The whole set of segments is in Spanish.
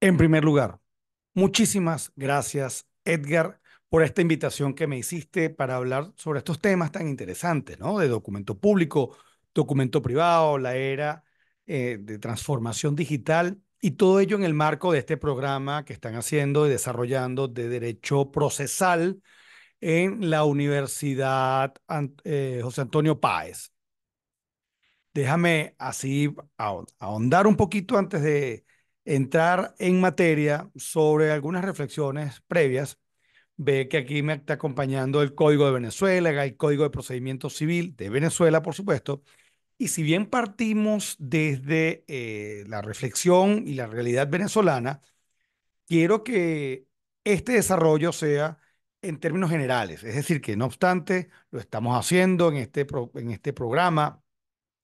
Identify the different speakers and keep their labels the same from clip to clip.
Speaker 1: En primer lugar, muchísimas gracias, Edgar, por esta invitación que me hiciste para hablar sobre estos temas tan interesantes, ¿no? De documento público, documento privado, la era eh, de transformación digital y todo ello en el marco de este programa que están haciendo y desarrollando de derecho procesal en la Universidad eh, José Antonio Páez. Déjame así ahondar un poquito antes de entrar en materia sobre algunas reflexiones previas. Ve que aquí me está acompañando el Código de Venezuela, el Código de Procedimiento Civil de Venezuela, por supuesto. Y si bien partimos desde eh, la reflexión y la realidad venezolana, quiero que este desarrollo sea en términos generales. Es decir, que no obstante, lo estamos haciendo en este, en este programa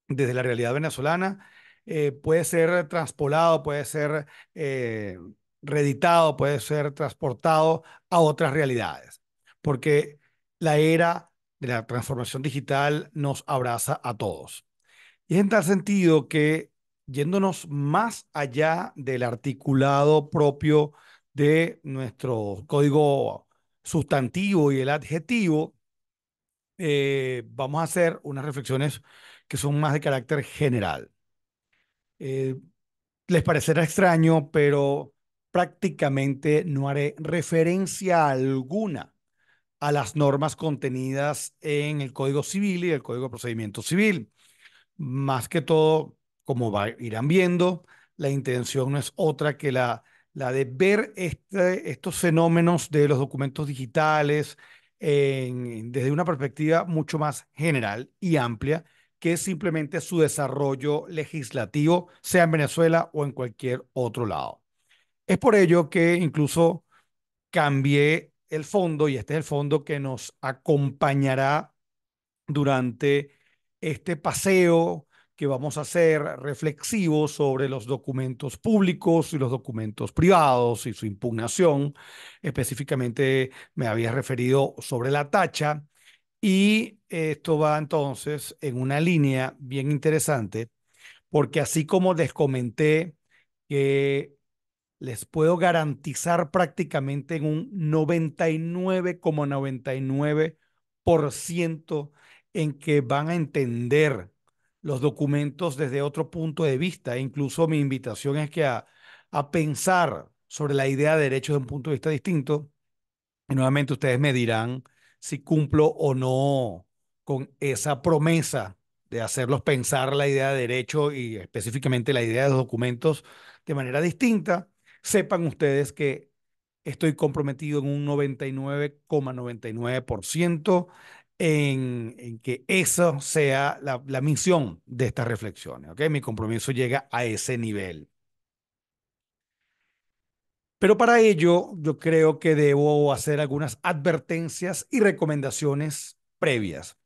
Speaker 1: desde la realidad venezolana eh, puede ser transpolado, puede ser eh, reeditado, puede ser transportado a otras realidades, porque la era de la transformación digital nos abraza a todos. Y en tal sentido que, yéndonos más allá del articulado propio de nuestro código sustantivo y el adjetivo, eh, vamos a hacer unas reflexiones que son más de carácter general. Eh, les parecerá extraño, pero prácticamente no haré referencia alguna a las normas contenidas en el Código Civil y el Código de Procedimiento Civil. Más que todo, como irán viendo, la intención no es otra que la, de ver este, estos fenómenos de los documentos digitales desde una perspectiva mucho más general y amplia que es simplemente su desarrollo legislativo, sea en Venezuela o en cualquier otro lado. Es por ello que incluso cambié el fondo y este es el fondo que nos acompañará durante este paseo que vamos a hacer reflexivo sobre los documentos públicos y los documentos privados y su impugnación. Específicamente me había referido sobre la tacha y esto va entonces en una línea bien interesante, porque así como les comenté que les puedo garantizar prácticamente en un 99,99% en que van a entender los documentos desde otro punto de vista. Incluso mi invitación es que a, a pensar sobre la idea de derechos de un punto de vista distinto. Y nuevamente ustedes me dirán si cumplo o no con esa promesa de hacerlos pensar la idea de derecho y específicamente la idea de los documentos de manera distinta, sepan ustedes que estoy comprometido en un 99,99% en, en, que esa sea la, misión de estas reflexiones. Okay, Mi compromiso llega a ese nivel. Pero para ello, yo creo que debo hacer algunas advertencias y recomendaciones previas.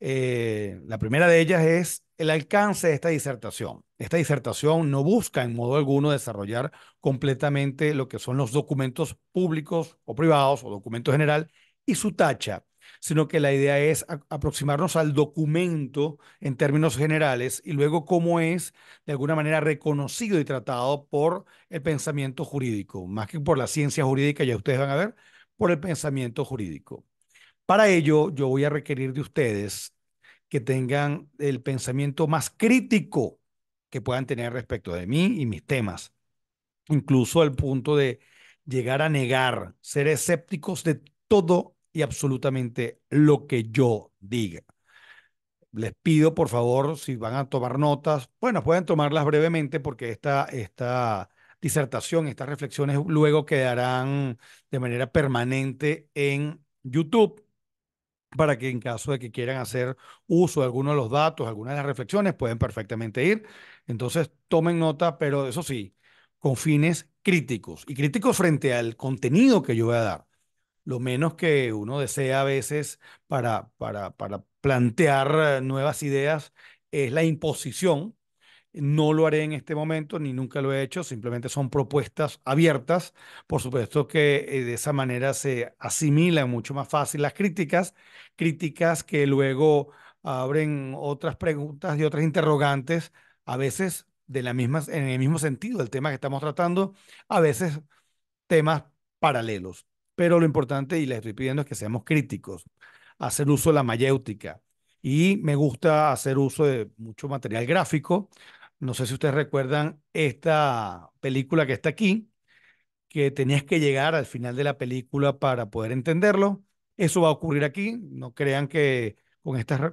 Speaker 1: Eh, la primera de ellas es el alcance de esta disertación. Esta disertación no busca en modo alguno desarrollar completamente lo que son los documentos públicos o privados o documento general y su tacha sino que la idea es aproximarnos al documento en términos generales y luego cómo es de alguna manera reconocido y tratado por el pensamiento jurídico, más que por la ciencia jurídica, ya ustedes van a ver, por el pensamiento jurídico. Para ello, yo voy a requerir de ustedes que tengan el pensamiento más crítico que puedan tener respecto de mí y mis temas, incluso al punto de llegar a negar, ser escépticos de todo y absolutamente lo que yo diga. Les pido, por favor, si van a tomar notas, bueno, pueden tomarlas brevemente porque esta, esta disertación, estas reflexiones luego quedarán de manera permanente en YouTube para que en caso de que quieran hacer uso de alguno de los datos, algunas de las reflexiones, pueden perfectamente ir. Entonces, tomen nota, pero eso sí, con fines críticos y críticos frente al contenido que yo voy a dar lo menos que uno desea a veces para, para, plantear eh, nuevas ideas es la imposición. No lo haré en este momento, ni nunca lo he hecho, simplemente son propuestas abiertas. Por supuesto que eh, de esa manera se asimilan mucho más fácil las críticas, críticas que luego abren otras preguntas y otras interrogantes, a veces de la misma, en el mismo sentido del tema que estamos tratando, a veces temas paralelos. Pero lo importante, y les estoy pidiendo, es que seamos críticos, hacer uso de la mayéutica. Y me gusta hacer uso de mucho material gráfico. No sé si ustedes recuerdan esta película que está aquí, que tenías que llegar al final de la película para poder entenderlo. Eso va a ocurrir aquí. No crean que con estas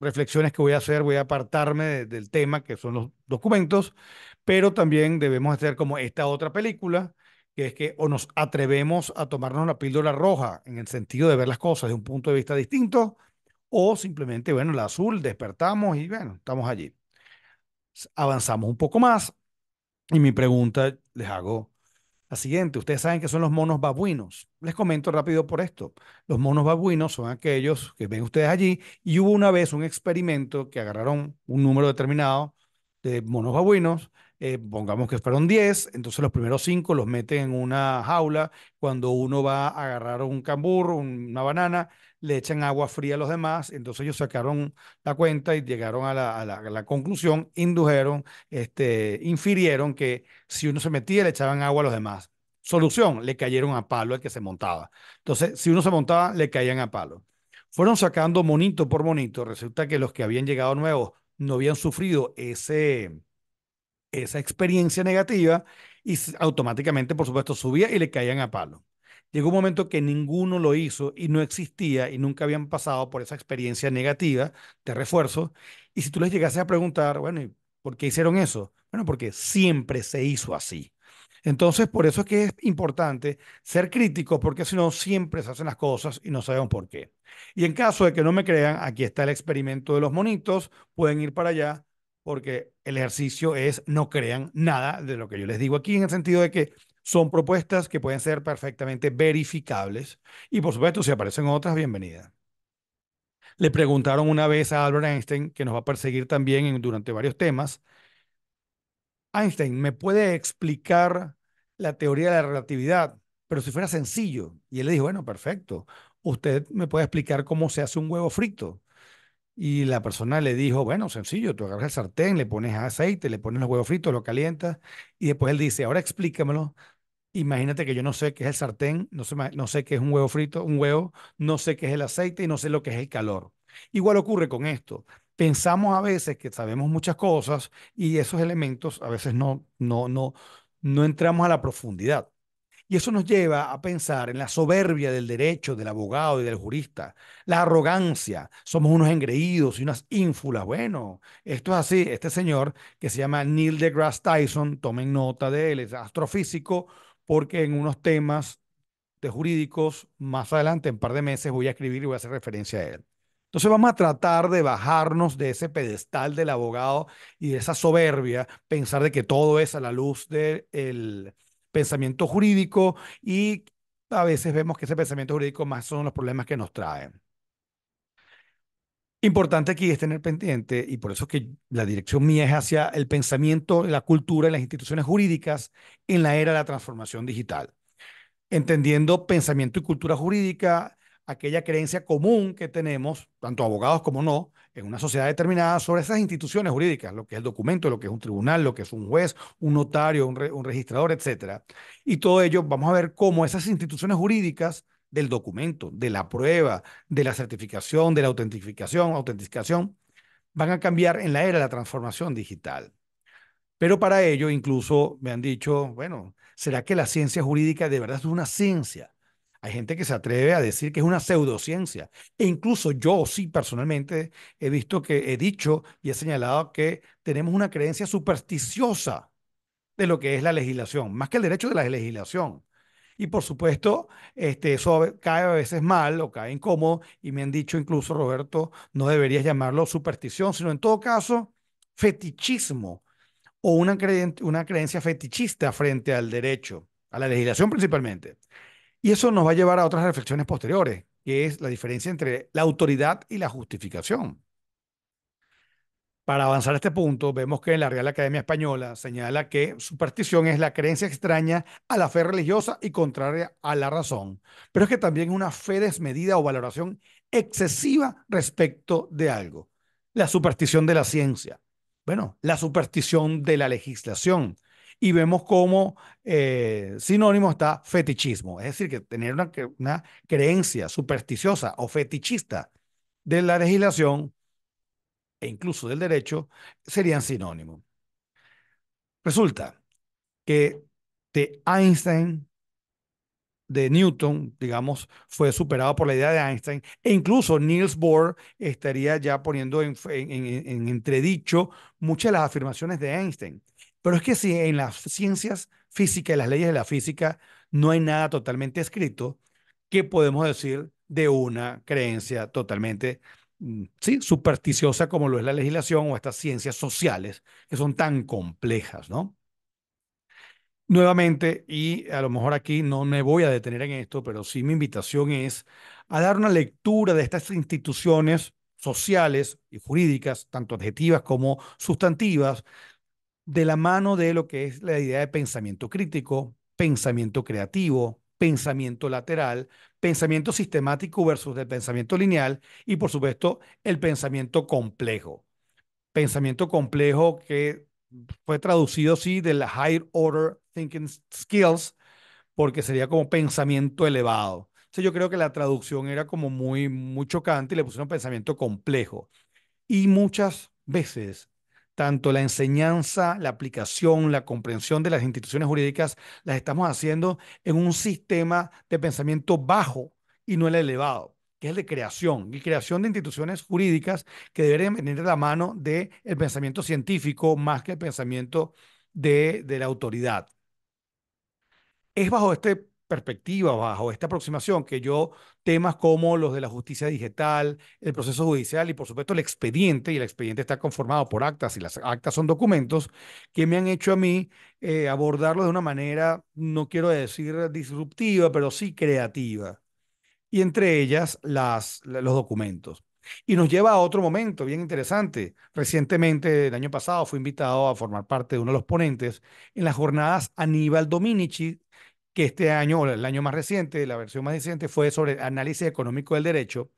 Speaker 1: reflexiones que voy a hacer voy a apartarme del tema, que son los documentos, pero también debemos hacer como esta otra película, que es que o nos atrevemos a tomarnos la píldora roja en el sentido de ver las cosas de un punto de vista distinto, o simplemente, bueno, la azul, despertamos y bueno, estamos allí. Avanzamos un poco más y mi pregunta les hago la siguiente. Ustedes saben que son los monos babuinos. Les comento rápido por esto. Los monos babuinos son aquellos que ven ustedes allí y hubo una vez un experimento que agarraron un número determinado de monos babuinos eh, pongamos que fueron 10, entonces los primeros 5 los meten en una jaula, cuando uno va a agarrar un cambur, una banana, le echan agua fría a los demás, entonces ellos sacaron la cuenta y llegaron a la, conclusión, indujeron, este, infirieron que si uno se metía le echaban agua a los demás. Solución, le cayeron a palo al que se montaba. Entonces, si uno se montaba, le caían a palo. Fueron sacando monito por monito. Resulta que los que habían llegado nuevos no habían sufrido ese, esa experiencia negativa y automáticamente, por supuesto, subía y le caían a palo. Llegó un momento que ninguno lo hizo y no existía y nunca habían pasado por esa experiencia negativa de refuerzo. Y si tú les llegases a preguntar, bueno, ¿por qué hicieron eso? Bueno, porque siempre se hizo así. Entonces, por eso es que es importante ser crítico, porque si no, siempre se hacen las cosas y no sabemos por qué. Y en caso de que no me crean, aquí está el experimento de los monitos, pueden ir para allá, porque el ejercicio es no crean nada de lo que yo les digo aquí, en el sentido de que son propuestas que pueden ser perfectamente verificables y por supuesto si aparecen otras, bienvenidas. Le preguntaron una vez a Albert Einstein, que nos va a perseguir también durante varios temas, Einstein, ¿me puede explicar la teoría de la relatividad? Pero si fuera sencillo. Y él le dijo, bueno, perfecto, usted me puede explicar cómo se hace un huevo frito. Y la persona le dijo, bueno, sencillo, tú agarras el sartén, le pones aceite, le pones los huevos fritos, lo calientas. Y después él dice, ahora explícamelo. Imagínate que yo no sé qué es el sartén, no sé, no sé qué es un huevo frito, un huevo, no sé qué es el aceite y no sé lo que es el calor. Igual ocurre con esto. Pensamos a veces que sabemos muchas cosas y esos elementos a veces no, no, no, no entramos a la profundidad. Y eso nos lleva a pensar en la soberbia del derecho, del abogado y del jurista, la arrogancia, somos unos engreídos y unas ínfulas. Bueno, esto es así, este señor que se llama Neil deGrasse Tyson, tomen nota de él, es astrofísico, porque en unos temas de jurídicos, más adelante, en un par de meses, voy a escribir y voy a hacer referencia a él. Entonces vamos a tratar de bajarnos de ese pedestal del abogado y de esa soberbia, pensar de que todo es a la luz del pensamiento jurídico y a veces vemos que ese pensamiento jurídico más son los problemas que nos traen. Importante aquí es tener pendiente, y por eso es que la dirección mía es hacia el pensamiento, la cultura y las instituciones jurídicas en la era de la transformación digital. Entendiendo pensamiento y cultura jurídica aquella creencia común que tenemos, tanto abogados como no, en una sociedad determinada sobre esas instituciones jurídicas, lo que es el documento, lo que es un tribunal, lo que es un juez, un notario, un, registrador, etc. Y todo ello, vamos a ver cómo esas instituciones jurídicas del documento, de la prueba, de la certificación, de la autentificación, autenticación, van a cambiar en la era de la transformación digital. Pero para ello incluso me han dicho, bueno, ¿será que la ciencia jurídica de verdad es una ciencia? Hay gente que se atreve a decir que es una pseudociencia. E incluso yo sí personalmente he visto que he dicho y he señalado que tenemos una creencia supersticiosa de lo que es la legislación, más que el derecho de la legislación. Y por supuesto, este, eso cae a veces mal o cae incómodo y me han dicho incluso, Roberto, no deberías llamarlo superstición, sino en todo caso fetichismo o una, una creencia fetichista frente al derecho, a la legislación principalmente. Y eso nos va a llevar a otras reflexiones posteriores, que es la diferencia entre la autoridad y la justificación. Para avanzar a este punto, vemos que la Real Academia Española señala que superstición es la creencia extraña a la fe religiosa y contraria a la razón, pero es que también una fe desmedida o valoración excesiva respecto de algo. La superstición de la ciencia, bueno, la superstición de la legislación, y vemos como eh, sinónimo está fetichismo, es decir, que tener una, creencia supersticiosa o fetichista de la legislación e incluso del derecho serían sinónimo Resulta que de Einstein, de Newton, digamos, fue superado por la idea de Einstein, e incluso Niels Bohr estaría ya poniendo en entredicho muchas de las afirmaciones de Einstein. Pero es que si en las ciencias físicas, y las leyes de la física, no hay nada totalmente escrito, ¿qué podemos decir de una creencia totalmente mm, sí, supersticiosa como lo es la legislación o estas ciencias sociales que son tan complejas, ¿no? Nuevamente, y a lo mejor aquí no me voy a detener en esto, pero sí mi invitación es a dar una lectura de estas instituciones sociales y jurídicas, tanto adjetivas como sustantivas, de la mano de lo que es la idea de pensamiento crítico, pensamiento creativo, pensamiento lateral, pensamiento sistemático versus el pensamiento lineal y por supuesto el pensamiento complejo. Pensamiento complejo que fue traducido sí de la higher order thinking skills porque sería como pensamiento elevado. sea, yo creo que la traducción era como muy muy chocante y le pusieron pensamiento complejo. Y muchas veces tanto la enseñanza, la aplicación, la comprensión de las instituciones jurídicas, las estamos haciendo en un sistema de pensamiento bajo y no el elevado que es el de creación, y creación de instituciones jurídicas que deberían venir de la mano del pensamiento científico más que el pensamiento de, de la autoridad. Es bajo este perspectiva, bajo esta aproximación, que yo temas como los de la justicia digital, el proceso judicial y por supuesto el expediente, y el expediente está conformado por actas y las actas son documentos que me han hecho a mí eh, abordarlo de una manera, no quiero decir disruptiva, pero sí creativa. Y entre ellas las, los documentos. Y nos lleva a otro momento bien interesante. Recientemente, el año pasado, fui invitado a formar parte de uno de los ponentes en las jornadas Aníbal Dominici que este año, el año más reciente, la versión más reciente, fue sobre análisis económico del derecho.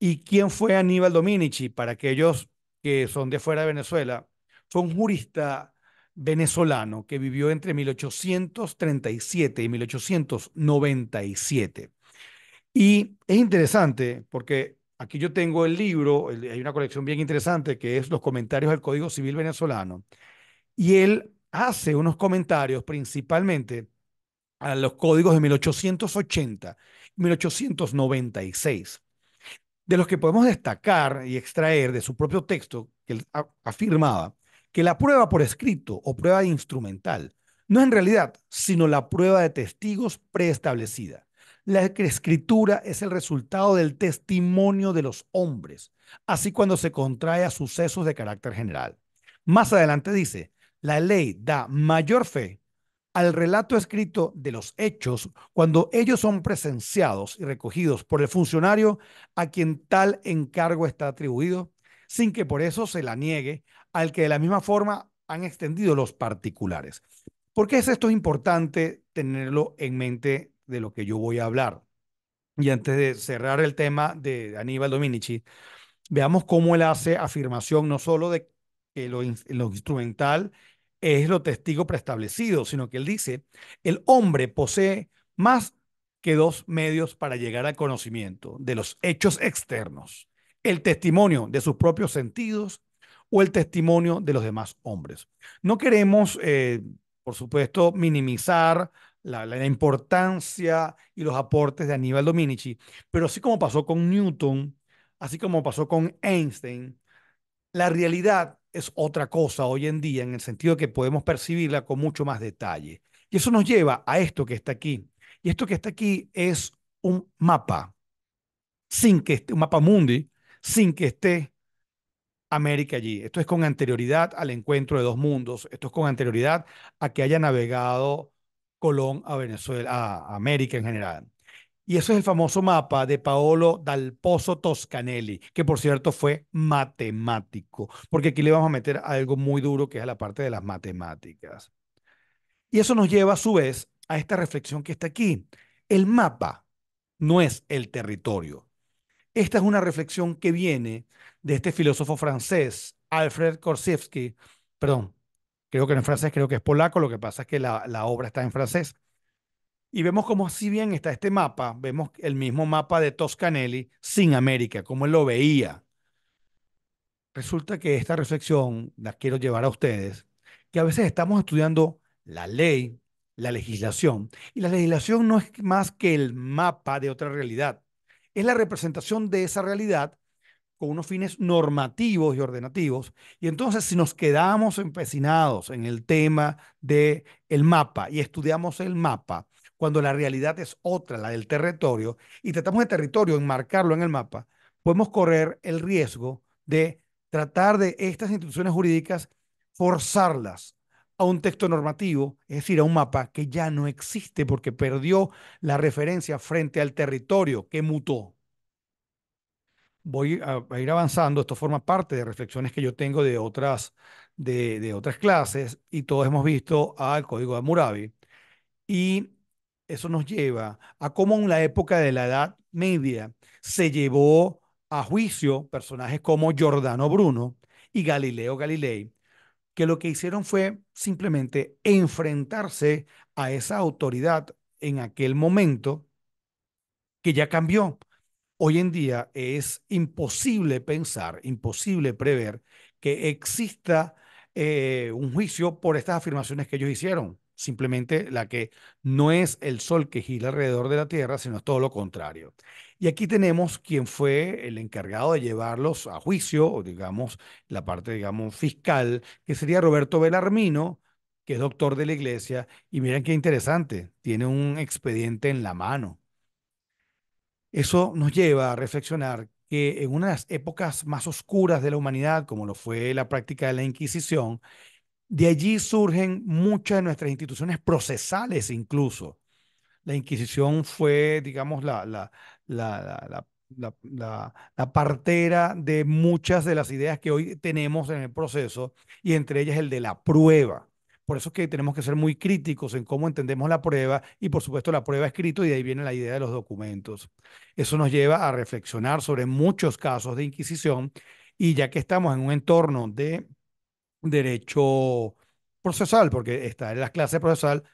Speaker 1: ¿Y quién fue Aníbal Dominici? Para aquellos que son de fuera de Venezuela, fue un jurista venezolano que vivió entre 1837 y 1897. Y es interesante porque aquí yo tengo el libro, hay una colección bien interesante que es Los comentarios del Código Civil venezolano. Y él hace unos comentarios principalmente a los códigos de 1880, 1896, de los que podemos destacar y extraer de su propio texto, que afirmaba que la prueba por escrito o prueba instrumental no es en realidad sino la prueba de testigos preestablecida. La escritura es el resultado del testimonio de los hombres, así cuando se contrae a sucesos de carácter general. Más adelante dice, la ley da mayor fe al relato escrito de los hechos cuando ellos son presenciados y recogidos por el funcionario a quien tal encargo está atribuido, sin que por eso se la niegue al que de la misma forma han extendido los particulares. ¿Por qué es esto importante tenerlo en mente de lo que yo voy a hablar? Y antes de cerrar el tema de Aníbal Dominici, veamos cómo él hace afirmación no solo de lo instrumental es lo testigo preestablecido, sino que él dice, el hombre posee más que dos medios para llegar al conocimiento de los hechos externos, el testimonio de sus propios sentidos o el testimonio de los demás hombres. No queremos, eh, por supuesto, minimizar la, la, importancia y los aportes de Aníbal Dominici, pero así como pasó con Newton, así como pasó con Einstein, la realidad es otra cosa hoy en día en el sentido que podemos percibirla con mucho más detalle. Y eso nos lleva a esto que está aquí. Y esto que está aquí es un mapa, sin que esté, un mapa mundi, sin que esté América allí. Esto es con anterioridad al encuentro de dos mundos. Esto es con anterioridad a que haya navegado Colón a Venezuela, a América en general. Y eso es el famoso mapa de Paolo Dal Pozzo Toscanelli, que por cierto fue matemático, porque aquí le vamos a meter algo muy duro que es la parte de las matemáticas. Y eso nos lleva a su vez a esta reflexión que está aquí. El mapa no es el territorio. Esta es una reflexión que viene de este filósofo francés, Alfred Korsivsky, perdón, creo que no es francés, creo que es polaco, lo que pasa es que la obra está en francés. Y vemos cómo así bien está este mapa, vemos el mismo mapa de Toscanelli sin América, como él lo veía. Resulta que esta reflexión la quiero llevar a ustedes, que a veces estamos estudiando la ley, la legislación, y la legislación no es más que el mapa de otra realidad, es la representación de esa realidad con unos fines normativos y ordenativos. Y entonces si nos quedamos empecinados en el tema del el mapa y estudiamos el mapa, cuando la realidad es otra, la del territorio, y tratamos de territorio, enmarcarlo en el mapa, podemos correr el riesgo de tratar de estas instituciones jurídicas forzarlas a un texto normativo, es decir, a un mapa que ya no existe porque perdió la referencia frente al territorio que mutó. Voy a, ir avanzando, esto forma parte de reflexiones que yo tengo de otras, de, de otras clases y todos hemos visto al Código de Murabi. Y eso nos lleva a cómo en la época de la Edad Media se llevó a juicio personajes como Giordano Bruno y Galileo Galilei, que lo que hicieron fue simplemente enfrentarse a esa autoridad en aquel momento que ya cambió. Hoy en día es imposible pensar, imposible prever que exista eh, un juicio por estas afirmaciones que ellos hicieron simplemente la que no es el Sol que gira alrededor de la Tierra, sino todo lo contrario. Y aquí tenemos quien fue el encargado de llevarlos a juicio, o digamos, la parte, digamos, fiscal, que sería Roberto Belarmino, que es doctor de la iglesia, y miren qué interesante, tiene un expediente en la mano. Eso nos lleva a reflexionar que en una de las épocas más oscuras de la humanidad, como lo fue la práctica de la Inquisición, de allí surgen muchas de nuestras instituciones procesales incluso. La Inquisición fue, digamos, la, la, partera de muchas de las ideas que hoy tenemos en el proceso y entre ellas el de la prueba. Por eso es que tenemos que ser muy críticos en cómo entendemos la prueba y por supuesto la prueba escrita y de ahí viene la idea de los documentos. Eso nos lleva a reflexionar sobre muchos casos de Inquisición y ya que estamos en un entorno de derecho procesal, porque está en las clases procesal,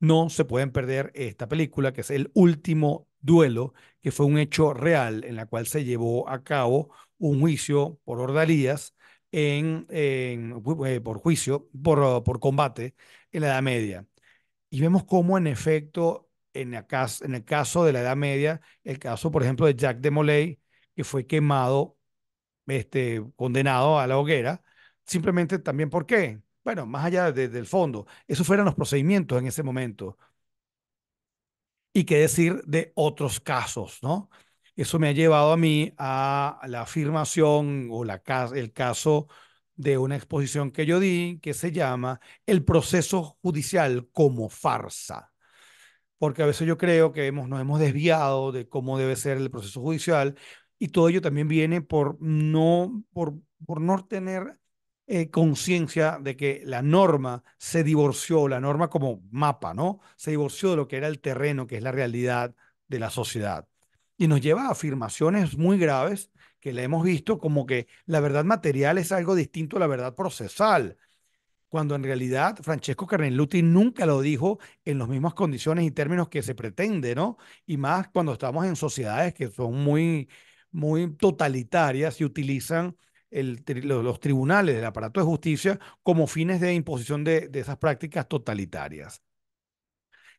Speaker 1: no se pueden perder esta película, que es el último duelo, que fue un hecho real en la cual se llevó a cabo un juicio por ordalías, en, eh, por juicio, por, combate en la Edad Media. Y vemos cómo en efecto, en, el caso, en el caso de la Edad Media, el caso, por ejemplo, de Jack de Molay, que fue quemado, este, condenado a la hoguera, simplemente también por qué. Bueno, más allá del fondo, esos fueron los procedimientos en ese momento. Y qué decir de otros casos, ¿no? Eso me ha llevado a mí a la afirmación o la, el caso de una exposición que yo di que se llama El proceso judicial como farsa. Porque a veces yo creo que hemos, nos hemos desviado de cómo debe ser el proceso judicial y todo ello también viene por no, por, por no tener eh, conciencia de que la norma se divorció, la norma como mapa, ¿no? Se divorció de lo que era el terreno, que es la realidad de la sociedad. Y nos lleva a afirmaciones muy graves que le hemos visto como que la verdad material es algo distinto a la verdad procesal, cuando en realidad Francesco Carneluti nunca lo dijo en las mismas condiciones y términos que se pretende, ¿no? Y más cuando estamos en sociedades que son muy, muy totalitarias y utilizan los, tribunales, del aparato de justicia, como fines de imposición de, esas prácticas totalitarias.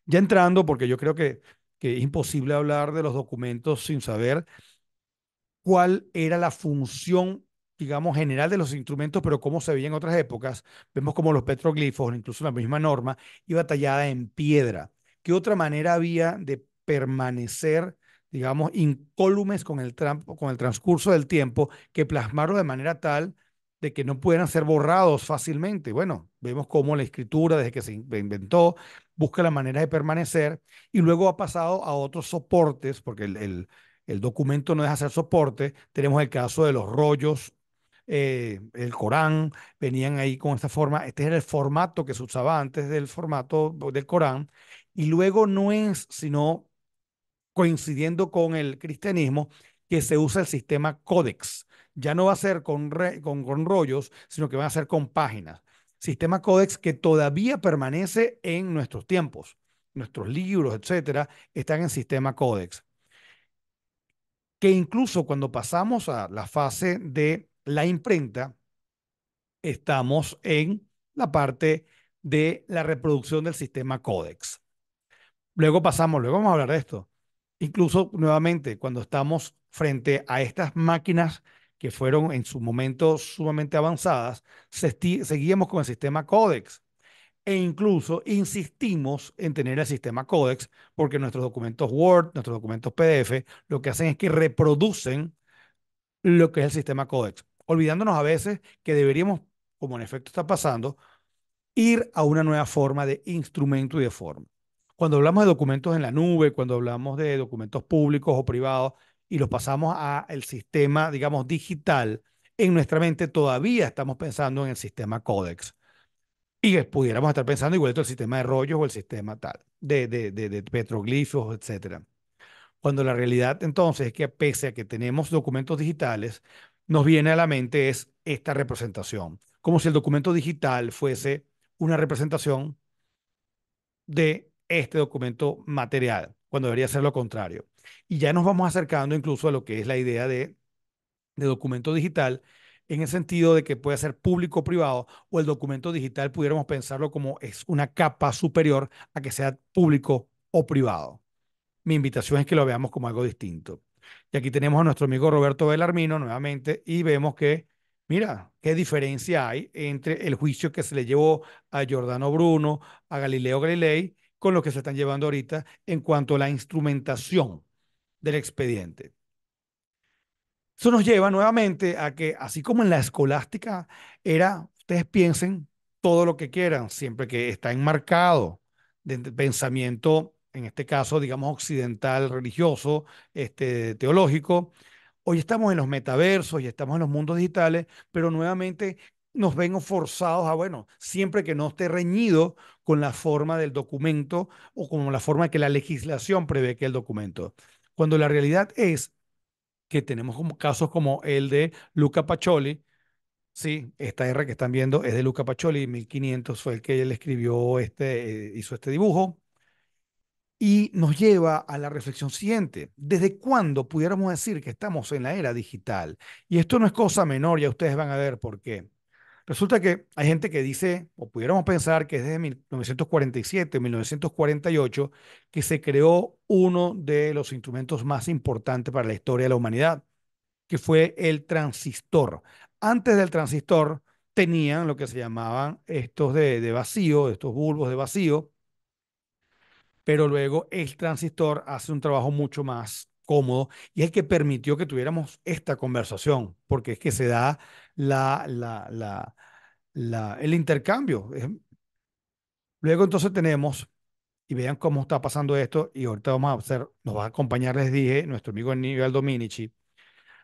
Speaker 1: Ya entrando, porque yo creo que, que es imposible hablar de los documentos sin saber cuál era la función digamos, general de los instrumentos, pero cómo se veía en otras épocas. Vemos como los petroglifos, incluso la misma norma, iba tallada en piedra. ¿Qué otra manera había de permanecer digamos, incólumes con el, transcurso del tiempo, que plasmaron de manera tal de que no pudieran ser borrados fácilmente. Bueno, vemos cómo la escritura, desde que se inventó, busca la manera de permanecer y luego ha pasado a otros soportes, porque el, documento no deja ser soporte. Tenemos el caso de los rollos, eh, el Corán, venían ahí con esta forma. Este era el formato que se usaba antes del formato del Corán. Y luego no es sino coincidiendo con el cristianismo, que se usa el sistema Codex. Ya no va a ser con, con, rollos, sino que va a ser con páginas. Sistema Codex que todavía permanece en nuestros tiempos. Nuestros libros, etcétera, están en sistema Codex. Que incluso cuando pasamos a la fase de la imprenta, estamos en la parte de la reproducción del sistema Codex. Luego pasamos, luego vamos a hablar de esto, Incluso nuevamente, cuando estamos frente a estas máquinas que fueron en su momento sumamente avanzadas, seguíamos con el sistema Codex e incluso insistimos en tener el sistema Codex porque nuestros documentos Word, nuestros documentos PDF, lo que hacen es que reproducen lo que es el sistema Codex, olvidándonos a veces que deberíamos, como en efecto está pasando, ir a una nueva forma de instrumento y de forma. Cuando hablamos de documentos en la nube, cuando hablamos de documentos públicos o privados y los pasamos al sistema, digamos, digital, en nuestra mente todavía estamos pensando en el sistema Codex. Y pudiéramos estar pensando igual el sistema de rollos o el sistema tal, de, de, petroglifos, etc. Cuando la realidad entonces es que pese a que tenemos documentos digitales, nos viene a la mente es esta representación, como si el documento digital fuese una representación de este documento material, cuando debería ser lo contrario. Y ya nos vamos acercando incluso a lo que es la idea de, documento digital, en el sentido de que puede ser público o privado, o el documento digital pudiéramos pensarlo como es una capa superior a que sea público o privado. Mi invitación es que lo veamos como algo distinto. Y aquí tenemos a nuestro amigo Roberto Belarmino nuevamente y vemos que, mira, qué diferencia hay entre el juicio que se le llevó a Giordano Bruno, a Galileo Galilei con lo que se están llevando ahorita en cuanto a la instrumentación del expediente. Eso nos lleva nuevamente a que, así como en la escolástica era, ustedes piensen todo lo que quieran, siempre que está enmarcado de pensamiento, en este caso, digamos, occidental, religioso, este, teológico. Hoy estamos en los metaversos y estamos en los mundos digitales, pero nuevamente nos ven forzados a, bueno, siempre que no esté reñido con la forma del documento o con la forma que la legislación prevé que el documento. Cuando la realidad es que tenemos como casos como el de Luca Pacioli, sí, esta R que están viendo es de Luca Pacioli, 1500 fue el que él escribió, este, eh, hizo este dibujo, y nos lleva a la reflexión siguiente. ¿Desde cuándo pudiéramos decir que estamos en la era digital? Y esto no es cosa menor, ya ustedes van a ver por qué. Resulta que hay gente que dice, o pudiéramos pensar que es desde 1947, 1948, que se creó uno de los instrumentos más importantes para la historia de la humanidad, que fue el transistor. Antes del transistor tenían lo que se llamaban estos de, de vacío, estos bulbos de vacío, pero luego el transistor hace un trabajo mucho más cómodo y es el que permitió que tuviéramos esta conversación, porque es que se da la, la, el intercambio. Luego entonces tenemos, y vean cómo está pasando esto, y ahorita vamos a hacer, nos va a acompañar, les dije, nuestro amigo Nivel Dominici.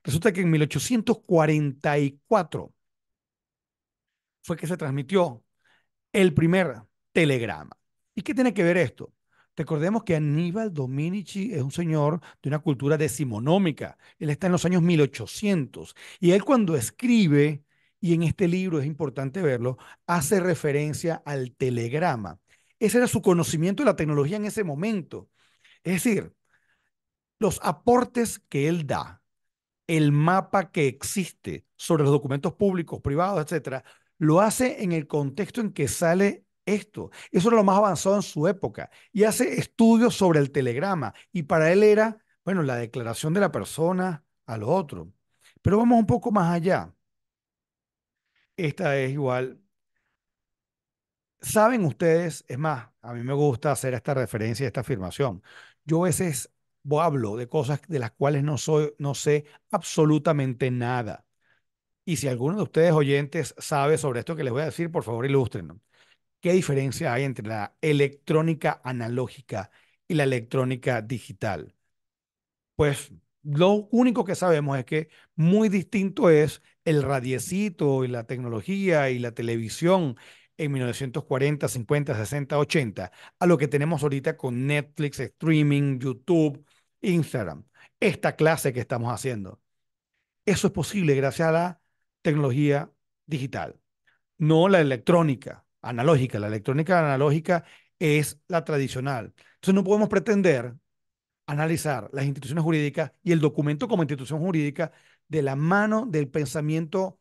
Speaker 1: Resulta que en 1844 fue que se transmitió el primer telegrama. ¿Y qué tiene que ver esto? Recordemos que Aníbal Dominici es un señor de una cultura decimonómica. Él está en los años 1800 y él cuando escribe, y en este libro es importante verlo, hace referencia al telegrama. Ese era su conocimiento de la tecnología en ese momento. Es decir, los aportes que él da, el mapa que existe sobre los documentos públicos, privados, etcétera, lo hace en el contexto en que sale esto. Eso era lo más avanzado en su época. Y hace estudios sobre el telegrama. Y para él era, bueno, la declaración de la persona a lo otro. Pero vamos un poco más allá. Esta es igual. Saben ustedes, es más, a mí me gusta hacer esta referencia, esta afirmación. Yo a veces hablo de cosas de las cuales no, soy, no sé absolutamente nada. Y si alguno de ustedes oyentes sabe sobre esto que les voy a decir, por favor, ilústrenos. ¿Qué diferencia hay entre la electrónica analógica y la electrónica digital? Pues lo único que sabemos es que muy distinto es el radiecito y la tecnología y la televisión en 1940, 50, 60, 80 a lo que tenemos ahorita con Netflix, streaming, YouTube, Instagram. Esta clase que estamos haciendo. Eso es posible gracias a la tecnología digital, no la electrónica analógica, la electrónica analógica es la tradicional. Entonces no podemos pretender analizar las instituciones jurídicas y el documento como institución jurídica de la mano del pensamiento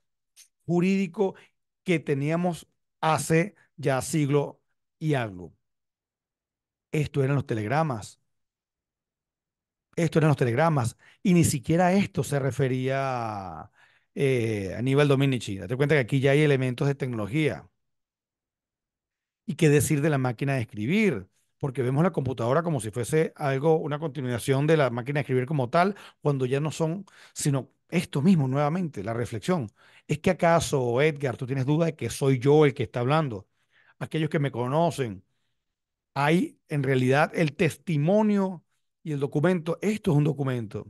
Speaker 1: jurídico que teníamos hace ya siglo y algo. Esto eran los telegramas. Esto eran los telegramas. Y ni siquiera a esto se refería a, eh, nivel Aníbal Dominici. Date cuenta que aquí ya hay elementos de tecnología y qué decir de la máquina de escribir, porque vemos la computadora como si fuese algo, una continuación de la máquina de escribir como tal, cuando ya no son, sino esto mismo nuevamente, la reflexión. ¿Es que acaso, Edgar, tú tienes duda de que soy yo el que está hablando? Aquellos que me conocen, hay en realidad el testimonio y el documento. Esto es un documento.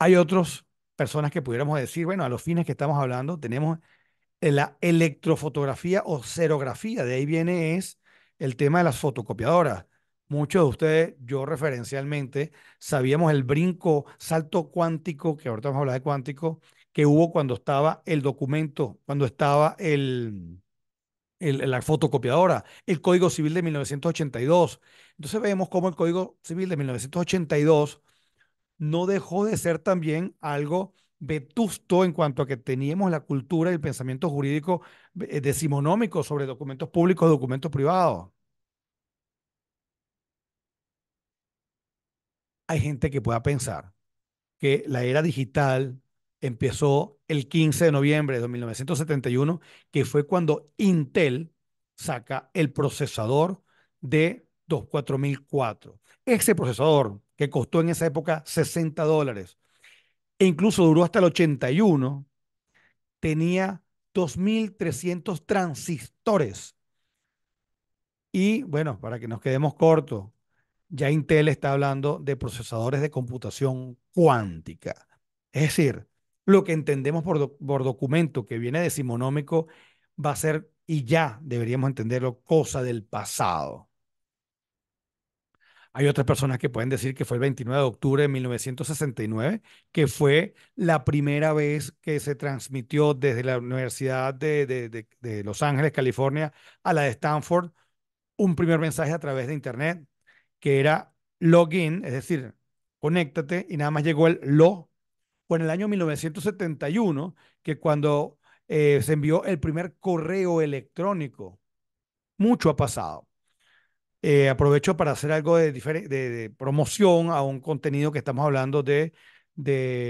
Speaker 1: Hay otras personas que pudiéramos decir, bueno, a los fines que estamos hablando, tenemos eh, la electrofotografía o serografía. De ahí viene es el tema de las fotocopiadoras. Muchos de ustedes, yo referencialmente, sabíamos el brinco, salto cuántico, que ahorita vamos a hablar de cuántico, que hubo cuando estaba el documento, cuando estaba el, la fotocopiadora, el Código Civil de 1982. Entonces vemos cómo el Código Civil de 1982 no dejó de ser también algo vetusto en cuanto a que teníamos la cultura y el pensamiento jurídico eh, decimonómico sobre documentos públicos, documentos privados. Hay gente que pueda pensar que la era digital empezó el 15 de noviembre de 1971, que fue cuando Intel saca el procesador de 24004. Ese procesador que costó en esa época 60 dólares, e incluso duró hasta el 81, tenía 2.300 transistores. Y bueno, para que nos quedemos cortos, ya Intel está hablando de procesadores de computación cuántica. Es decir, lo que entendemos por, por documento que viene decimonómico va a ser, y ya deberíamos entenderlo, cosa del pasado. Hay otras personas que pueden decir que fue el 29 de octubre de 1969, que fue la primera vez que se transmitió desde la Universidad de, Los Ángeles, California, a la de Stanford, un primer mensaje a través de Internet, que era login, es decir, conéctate, y nada más llegó el lo. o en el año 1971 que cuando eh, se envió el primer correo electrónico, mucho ha pasado. Eh, aprovecho para hacer algo de, promoción a un contenido que estamos hablando de,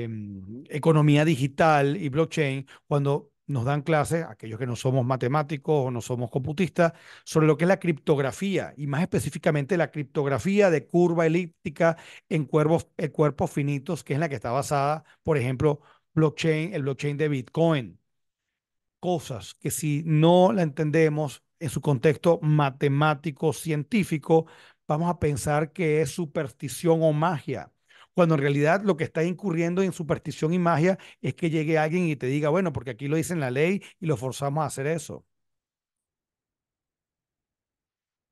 Speaker 1: mm, economía digital y blockchain, cuando nos dan clases, aquellos que no somos matemáticos o no somos computistas, sobre lo que es la criptografía y más específicamente la criptografía de curva elíptica en cuerpos, finitos, que es la que está basada, por ejemplo, blockchain, el blockchain de Bitcoin. Cosas que si no la entendemos, en su contexto matemático, científico, vamos a pensar que es superstición o magia. Cuando en realidad lo que está incurriendo en superstición y magia es que llegue alguien y te diga, bueno, porque aquí lo dice la ley y lo forzamos a hacer eso.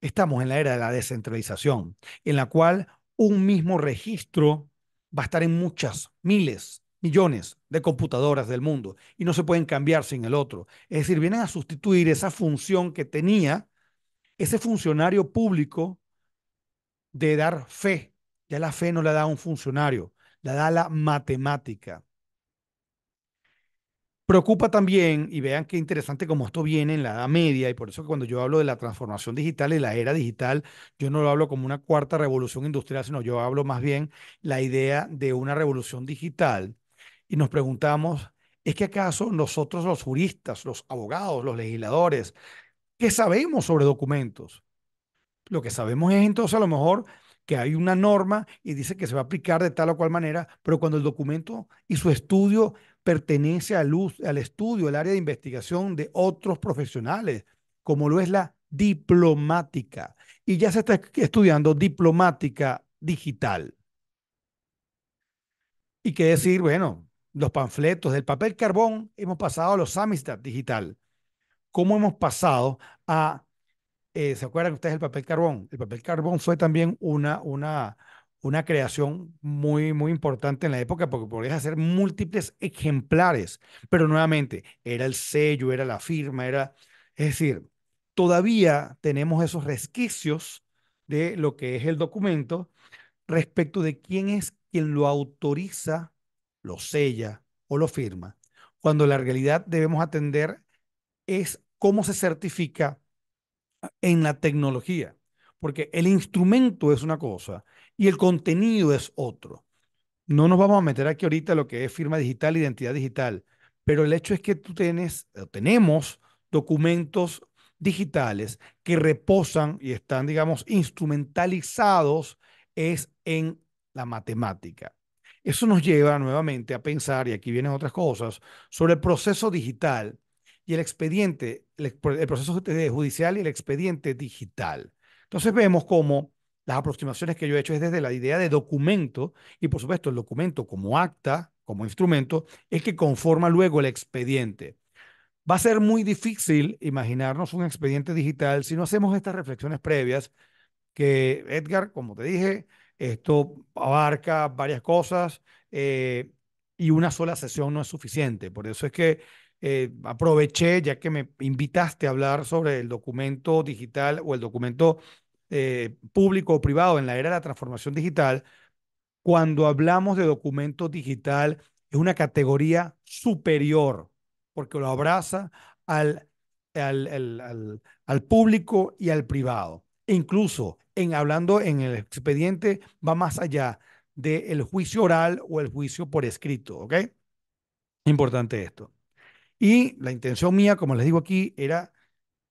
Speaker 1: Estamos en la era de la descentralización, en la cual un mismo registro va a estar en muchas, miles millones de computadoras del mundo y no se pueden cambiar sin el otro. Es decir, vienen a sustituir esa función que tenía ese funcionario público de dar fe. Ya la fe no la da un funcionario, la da la matemática. Preocupa también, y vean qué interesante como esto viene en la Edad Media, y por eso cuando yo hablo de la transformación digital y la era digital, yo no lo hablo como una cuarta revolución industrial, sino yo hablo más bien la idea de una revolución digital y nos preguntamos, ¿es que acaso nosotros los juristas, los abogados, los legisladores, qué sabemos sobre documentos? Lo que sabemos es entonces a lo mejor que hay una norma y dice que se va a aplicar de tal o cual manera, pero cuando el documento y su estudio pertenece al, al estudio, al área de investigación de otros profesionales, como lo es la diplomática. Y ya se está estudiando diplomática digital. Y qué decir, bueno, los panfletos, del papel carbón, hemos pasado a los Amistad digital. ¿Cómo hemos pasado a, eh, ¿se acuerdan ustedes del papel carbón? El papel carbón fue también una, una, una creación muy, muy importante en la época porque podías hacer múltiples ejemplares, pero nuevamente era el sello, era la firma, era, es decir, todavía tenemos esos resquicios de lo que es el documento respecto de quién es quien lo autoriza lo sella o lo firma, cuando la realidad debemos atender es cómo se certifica en la tecnología, porque el instrumento es una cosa y el contenido es otro. No nos vamos a meter aquí ahorita lo que es firma digital, identidad digital, pero el hecho es que tú tienes, tenemos documentos digitales que reposan y están, digamos, instrumentalizados es en la matemática, eso nos lleva nuevamente a pensar, y aquí vienen otras cosas, sobre el proceso digital y el expediente, el, proceso judicial y el expediente digital. Entonces vemos cómo las aproximaciones que yo he hecho es desde la idea de documento, y por supuesto el documento como acta, como instrumento, es que conforma luego el expediente. Va a ser muy difícil imaginarnos un expediente digital si no hacemos estas reflexiones previas que Edgar, como te dije, esto abarca varias cosas eh, y una sola sesión no es suficiente. Por eso es que eh, aproveché, ya que me invitaste a hablar sobre el documento digital o el documento eh, público o privado en la era de la transformación digital, cuando hablamos de documento digital es una categoría superior, porque lo abraza al público y al privado. Incluso en hablando en el expediente va más allá del juicio oral o el juicio por escrito, ¿ok? Importante esto. Y la intención mía, como les digo aquí, era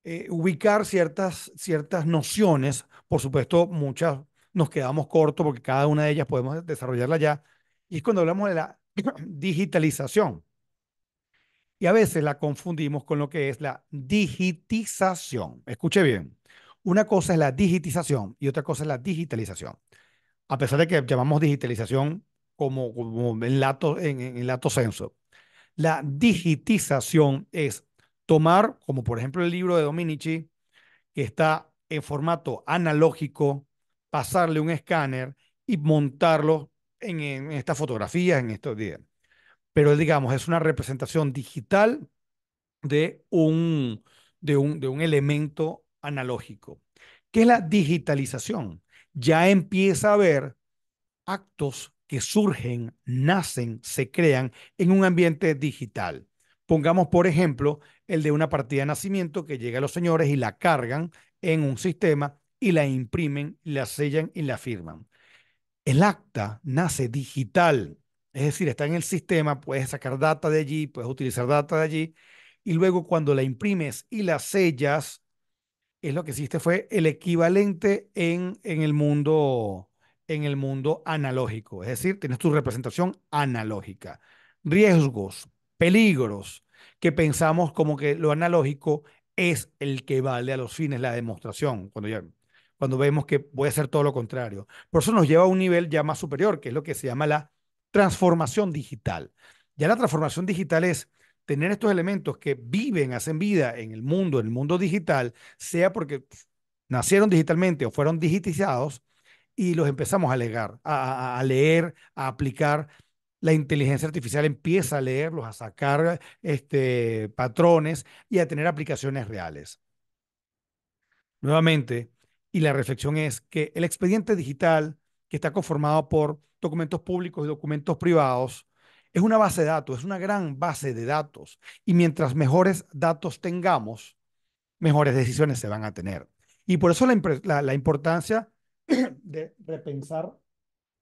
Speaker 1: eh, ubicar ciertas, ciertas nociones. Por supuesto, muchas nos quedamos cortos porque cada una de ellas podemos desarrollarla ya. Y es cuando hablamos de la digitalización. Y a veces la confundimos con lo que es la digitización. Escuche bien. Una cosa es la digitización y otra cosa es la digitalización. A pesar de que llamamos digitalización como, en, lato, en, lato senso, la digitización es tomar, como por ejemplo el libro de Dominici, que está en formato analógico, pasarle un escáner y montarlo en, en estas fotografías, en estos días. Pero digamos, es una representación digital de un, de un, de un elemento analógico. que es la digitalización? Ya empieza a haber actos que surgen, nacen, se crean en un ambiente digital. Pongamos, por ejemplo, el de una partida de nacimiento que llega a los señores y la cargan en un sistema y la imprimen, la sellan y la firman. El acta nace digital, es decir, está en el sistema, puedes sacar data de allí, puedes utilizar data de allí, y luego cuando la imprimes y la sellas, es lo que hiciste fue el equivalente en, el mundo, en el mundo analógico. Es decir, tienes tu representación analógica. Riesgos, peligros, que pensamos como que lo analógico es el que vale a los fines, la demostración, cuando, ya, cuando vemos que puede ser todo lo contrario. Por eso nos lleva a un nivel ya más superior, que es lo que se llama la transformación digital. Ya la transformación digital es tener estos elementos que viven, hacen vida en el mundo, en el mundo digital, sea porque nacieron digitalmente o fueron digitizados y los empezamos a, legar, a, leer, a aplicar. La inteligencia artificial empieza a leerlos, a sacar este, patrones y a tener aplicaciones reales. Nuevamente, y la reflexión es que el expediente digital que está conformado por documentos públicos y documentos privados es una base de datos, es una gran base de datos. Y mientras mejores datos tengamos, mejores decisiones se van a tener. Y por eso la, importancia de repensar,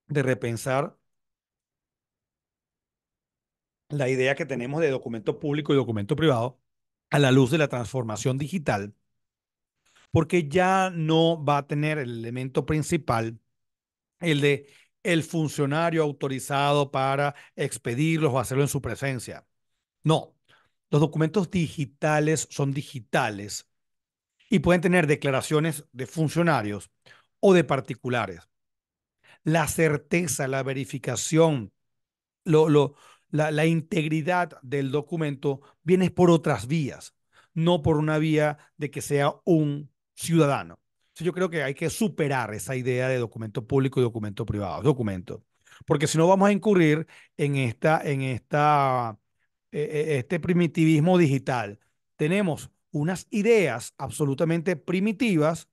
Speaker 1: de repensar la idea que tenemos de documento público y documento privado a la luz de la transformación digital, porque ya no va a tener el elemento principal, el de el funcionario autorizado para expedirlos o hacerlo en su presencia. No, los documentos digitales son digitales y pueden tener declaraciones de funcionarios o de particulares. La certeza, la verificación, lo, lo, la integridad del documento viene por otras vías, no por una vía de que sea un ciudadano yo creo que hay que superar esa idea de documento público y documento privado, documento. Porque si no vamos a incurrir en esta, en esta, eh, eh, este primitivismo digital. Tenemos unas ideas absolutamente primitivas,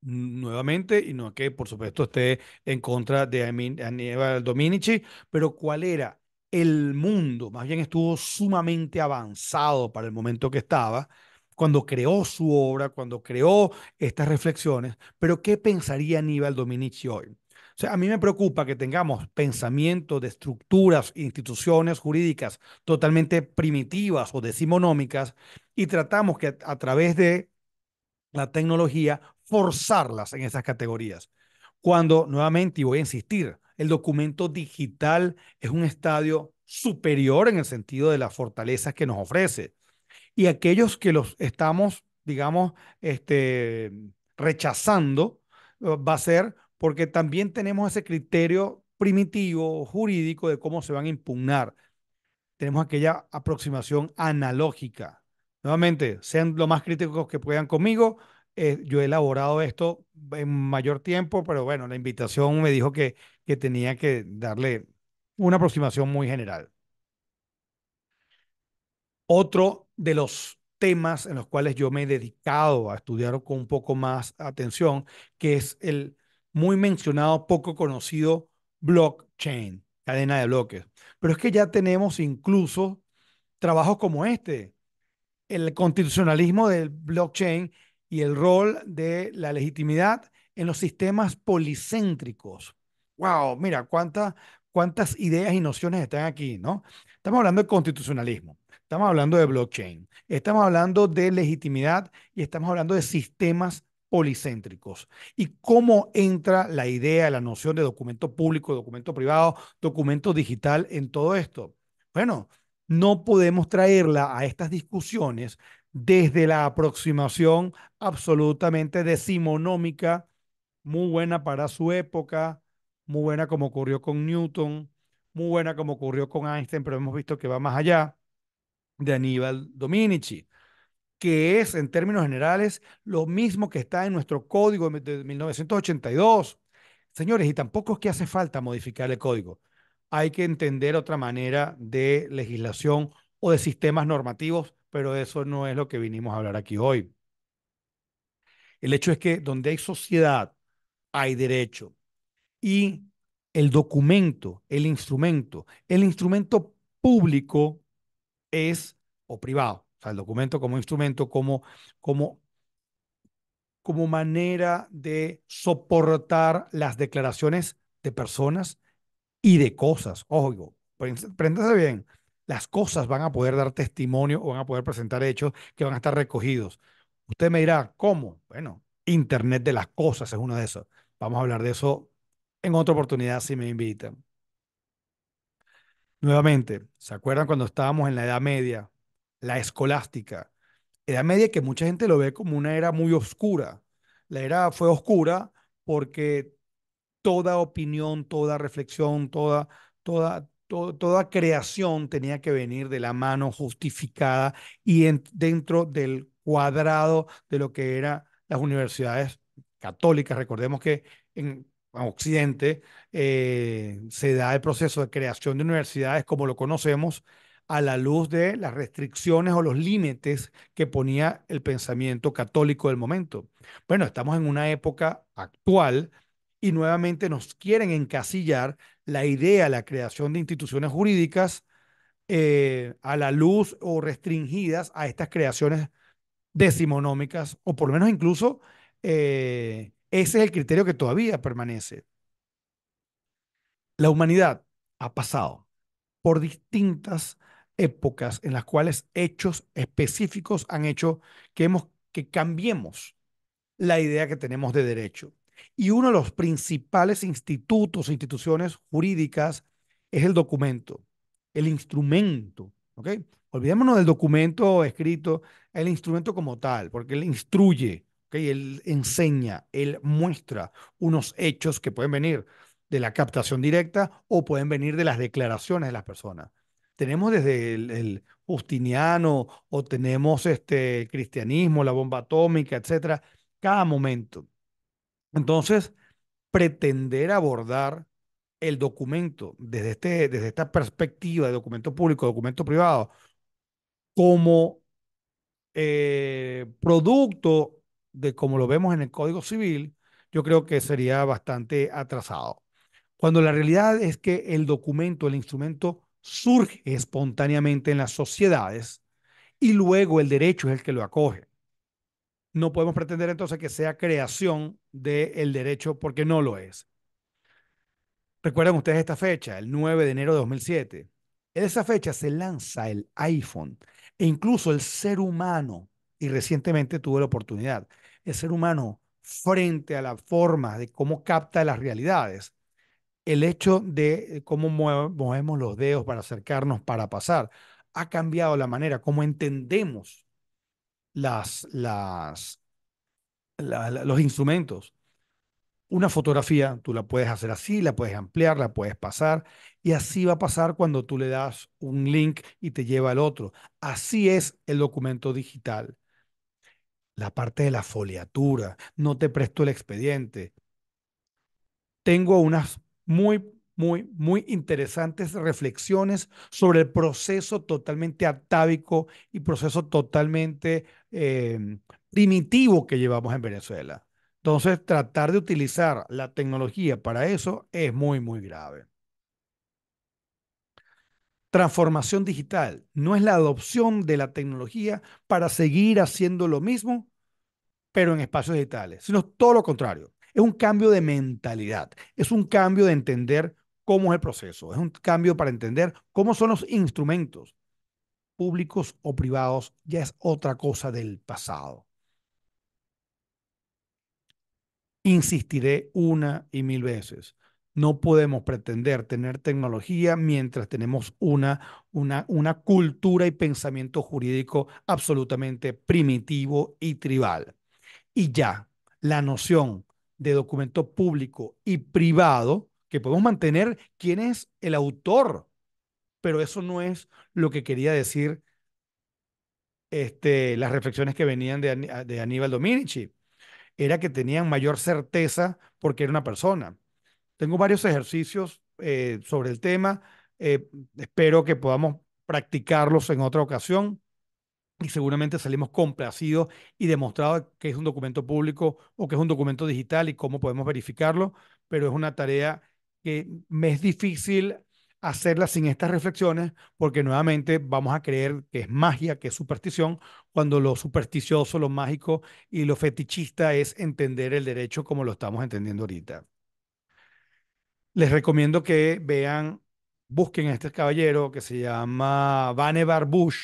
Speaker 1: nuevamente, y no es que por supuesto esté en contra de Aníbal Dominici, pero ¿cuál era? El mundo, más bien estuvo sumamente avanzado para el momento que estaba, cuando creó su obra, cuando creó estas reflexiones, pero ¿qué pensaría Aníbal Dominici hoy? O sea, a mí me preocupa que tengamos pensamientos de estructuras, instituciones jurídicas totalmente primitivas o decimonómicas y tratamos que a través de la tecnología forzarlas en esas categorías. Cuando, nuevamente, y voy a insistir, el documento digital es un estadio superior en el sentido de las fortalezas que nos ofrece y aquellos que los estamos, digamos, este, rechazando, eh, va a ser porque también tenemos ese criterio primitivo, jurídico, de cómo se van a impugnar. Tenemos aquella aproximación analógica. Nuevamente, sean lo más críticos que puedan conmigo. Eh, yo he elaborado esto en mayor tiempo, pero bueno, la invitación me dijo que, que tenía que darle una aproximación muy general. Otro de los temas en los cuales yo me he dedicado a estudiar con un poco más atención, que es el muy mencionado, poco conocido blockchain, cadena de bloques. Pero es que ya tenemos incluso trabajos como este, el constitucionalismo del blockchain y el rol de la legitimidad en los sistemas policéntricos. ¡Wow! Mira, cuántas cuántas ideas y nociones están aquí, ¿no? Estamos hablando de constitucionalismo. Estamos hablando de blockchain, estamos hablando de legitimidad y estamos hablando de sistemas policéntricos. ¿Y cómo entra la idea, la noción de documento público, documento privado, documento digital en todo esto? Bueno, no podemos traerla a estas discusiones desde la aproximación absolutamente decimonómica, muy buena para su época, muy buena como ocurrió con Newton, muy buena como ocurrió con Einstein, pero hemos visto que va más allá de Aníbal Dominici, que es en términos generales lo mismo que está en nuestro código de 1982. Señores, y tampoco es que hace falta modificar el código. Hay que entender otra manera de legislación o de sistemas normativos, pero eso no es lo que vinimos a hablar aquí hoy. El hecho es que donde hay sociedad, hay derecho. Y el documento, el instrumento, el instrumento público es o privado. O sea, el documento como instrumento, como, como, como manera de soportar las declaraciones de personas y de cosas. Ojo, préndase bien. Las cosas van a poder dar testimonio o van a poder presentar hechos que van a estar recogidos. Usted me dirá, ¿cómo? Bueno, Internet de las cosas es uno de esos. Vamos a hablar de eso en otra oportunidad si me invitan. Nuevamente, ¿se acuerdan cuando estábamos en la Edad Media? La escolástica. Edad Media que mucha gente lo ve como una era muy oscura. La era fue oscura porque toda opinión, toda reflexión, toda, toda, toda creación tenía que venir de la mano justificada y en, dentro del cuadrado de lo que eran las universidades católicas. Recordemos que en, Occidente, eh, se da el proceso de creación de universidades como lo conocemos a la luz de las restricciones o los límites que ponía el pensamiento católico del momento. Bueno, estamos en una época actual y nuevamente nos quieren encasillar la idea, la creación de instituciones jurídicas eh, a la luz o restringidas a estas creaciones decimonómicas o por lo menos incluso eh, ese es el criterio que todavía permanece. La humanidad ha pasado por distintas épocas en las cuales hechos específicos han hecho que, hemos, que cambiemos la idea que tenemos de derecho. Y uno de los principales institutos, instituciones jurídicas, es el documento, el instrumento. Olvidémonos del documento escrito, el instrumento como tal, porque él instruye, él enseña, él muestra unos hechos que pueden venir de la captación directa o pueden venir de las declaraciones de las personas. Tenemos desde el, justiniano o tenemos este cristianismo, la bomba atómica, etcétera, cada momento. Entonces, pretender abordar el documento desde, este, desde esta perspectiva de documento público, documento privado, como eh, producto de como lo vemos en el Código Civil, yo creo que sería bastante atrasado. Cuando la realidad es que el documento, el instrumento, surge espontáneamente en las sociedades y luego el derecho es el que lo acoge. No podemos pretender entonces que sea creación del derecho porque no lo es. recuerden ustedes esta fecha, el 9 de enero de 2007. En esa fecha se lanza el iPhone e incluso el ser humano, y recientemente tuve la oportunidad el ser humano frente a la forma de cómo capta las realidades, el hecho de eh, cómo movemos los dedos para acercarnos, para pasar, ha cambiado la manera como entendemos las, las, los instrumentos. Una fotografía tú la puedes hacer así, la puedes ampliar, la puedes pasar y así va a pasar cuando tú le das un link y te lleva al otro. Así es el documento digital la parte de la foliatura, no te presto el expediente. Tengo unas muy, muy, muy interesantes reflexiones sobre el proceso totalmente atávico y proceso totalmente em, primitivo que llevamos en Venezuela. Entonces, tratar de utilizar la tecnología para eso es muy, muy grave transformación digital, no es la adopción de la tecnología para seguir haciendo lo mismo, pero en espacios digitales, sino todo lo contrario. Es un cambio de mentalidad, es un cambio de entender cómo es el proceso, es un cambio para entender cómo son los instrumentos públicos o privados, ya es otra cosa del pasado. Insistiré una y mil veces. No podemos pretender tener tecnología mientras tenemos una, una, una cultura y pensamiento jurídico absolutamente primitivo y tribal. Y ya, la noción de documento público y privado, que podemos mantener quién es el autor, pero eso no es lo que quería decir este, las reflexiones que venían de, de Aníbal Dominici. Era que tenían mayor certeza porque era una persona. Tengo varios ejercicios eh, sobre el tema. Eh, espero que podamos practicarlos en otra ocasión y seguramente salimos complacidos y demostrados que es un documento público o que es un documento digital y cómo podemos verificarlo, pero es una tarea que me es difícil hacerla sin estas reflexiones porque nuevamente vamos a creer que es magia, que es superstición, cuando lo supersticioso, lo mágico y lo fetichista es entender el derecho como lo estamos entendiendo ahorita. Les recomiendo que vean, busquen a este caballero que se llama Vannevar Bush.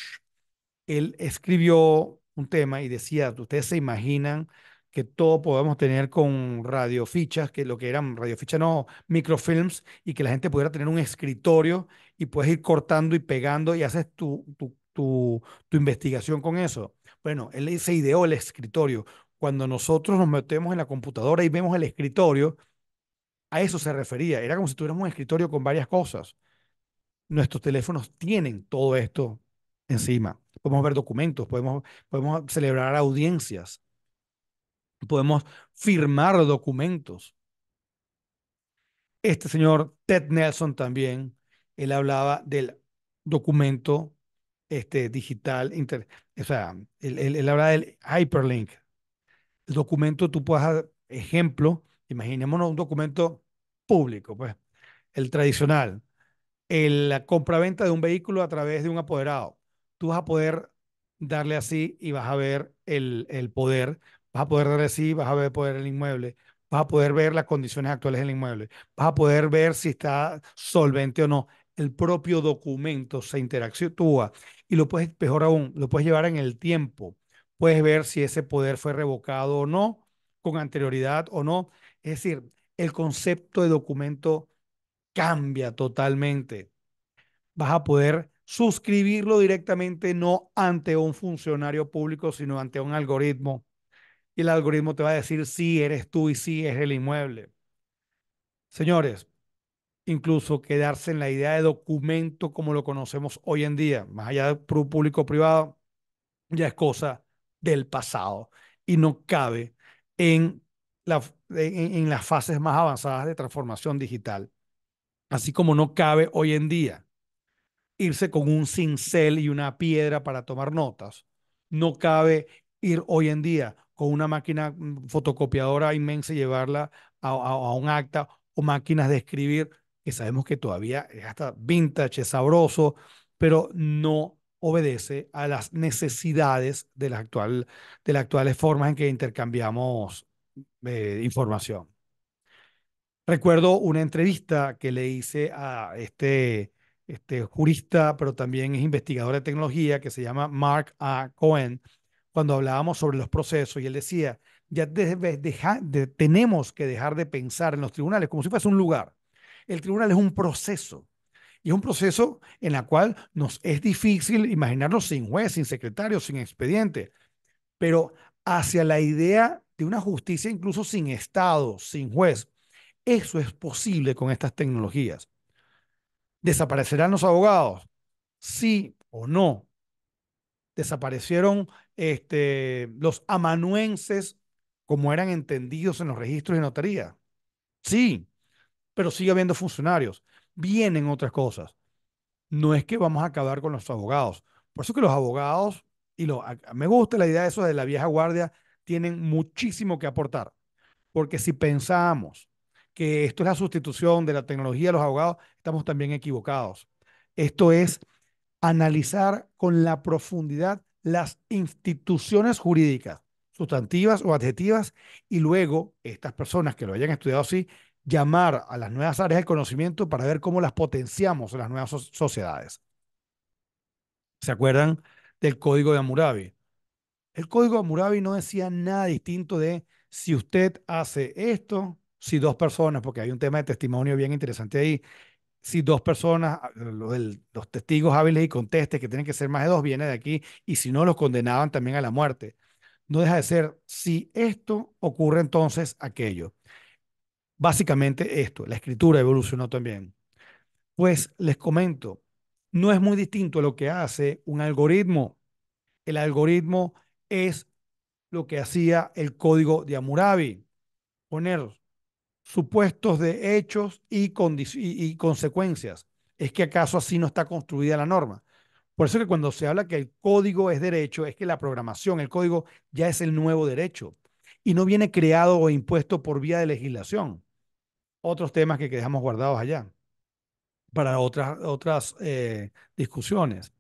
Speaker 1: Él escribió un tema y decía, ustedes se imaginan que todo podemos tener con radiofichas, que lo que eran radiofichas, no, microfilms, y que la gente pudiera tener un escritorio y puedes ir cortando y pegando y haces tu, tu, tu, tu investigación con eso. Bueno, él se ideó el escritorio. Cuando nosotros nos metemos en la computadora y vemos el escritorio, a eso se refería. Era como si tuviéramos un escritorio con varias cosas. Nuestros teléfonos tienen todo esto encima. Podemos ver documentos, podemos, podemos celebrar audiencias, podemos firmar documentos. Este señor Ted Nelson también, él hablaba del documento este, digital, o sea, él, hablaba del hyperlink. El documento, tú puedes, ejemplo, imaginémonos un documento público, pues, el tradicional, la compra-venta de un vehículo a través de un apoderado. Tú vas a poder darle así y vas a ver el, poder, vas a poder darle así, vas a ver el poder el inmueble, vas a poder ver las condiciones actuales del inmueble, vas a poder ver si está solvente o no. El propio documento se interactúa y lo puedes, mejor aún, lo puedes llevar en el tiempo. Puedes ver si ese poder fue revocado o no, con anterioridad o no. Es decir, el concepto de documento cambia totalmente. Vas a poder suscribirlo directamente no ante un funcionario público, sino ante un algoritmo. Y el algoritmo te va a decir si eres tú y si es el inmueble. Señores, incluso quedarse en la idea de documento como lo conocemos hoy en día, más allá de público-privado, ya es cosa del pasado y no cabe en en, las fases más avanzadas de transformación digital. Así como no cabe hoy en día irse con un cincel y una piedra para tomar notas, no cabe ir hoy en día con una máquina mm, fotocopiadora inmensa y llevarla a, un acta o máquinas de escribir, que sabemos que todavía es hasta vintage, sabroso, pero no obedece a las necesidades de, la actual, de las actuales formas en que intercambiamos eh, información. Recuerdo una entrevista que le hice a este, este jurista, pero también es investigador de tecnología, que se llama Mark A. Cohen, cuando hablábamos sobre los procesos y él decía, ya tenemos que dejar de pensar en los tribunales como si fuese un lugar. El tribunal es un proceso. Y es un proceso en el cual nos es difícil imaginarnos sin juez, sin secretario, sin expediente. Pero hacia la idea de una justicia incluso sin Estado, sin juez. Eso es posible con estas tecnologías. ¿Desaparecerán los abogados? Sí o no. Desaparecieron este, los amanuenses como eran entendidos en los registros de notaría. Sí, pero sigue habiendo funcionarios. Vienen otras cosas. No es que vamos a acabar con los abogados. Por eso que los abogados, y lo, me gusta la idea de eso de la vieja guardia, tienen muchísimo que aportar, porque si pensamos que esto es la sustitución de la tecnología de los abogados, estamos también equivocados. Esto es analizar con la profundidad las instituciones jurídicas, sustantivas o adjetivas, y luego estas personas que lo hayan estudiado así, llamar a las nuevas áreas del conocimiento para ver cómo las potenciamos en las nuevas sociedades. ¿Se acuerdan del código de Hammurabi? El código de Murabi no decía nada distinto de si usted hace esto, si dos personas, porque hay un tema de testimonio bien interesante ahí, si dos personas, ah, los testigos hábiles y contestes, que tienen que ser más de dos, viene de aquí, y si no, los condenaban también a la muerte. No deja de ser, si esto ocurre entonces aquello. Básicamente esto, la escritura evolucionó también. Pues les comento, no es muy distinto a lo que hace un algoritmo. El algoritmo es lo que hacía el código de Amurabi poner supuestos de hechos y, consecuencias. Es que acaso así no está construida la norma. Por eso que cuando se habla que el código es derecho, es que la programación, el código ya es el nuevo derecho y no viene creado o impuesto por vía de legislación. Otros temas que dejamos guardados allá para otras, otras eh, discusiones.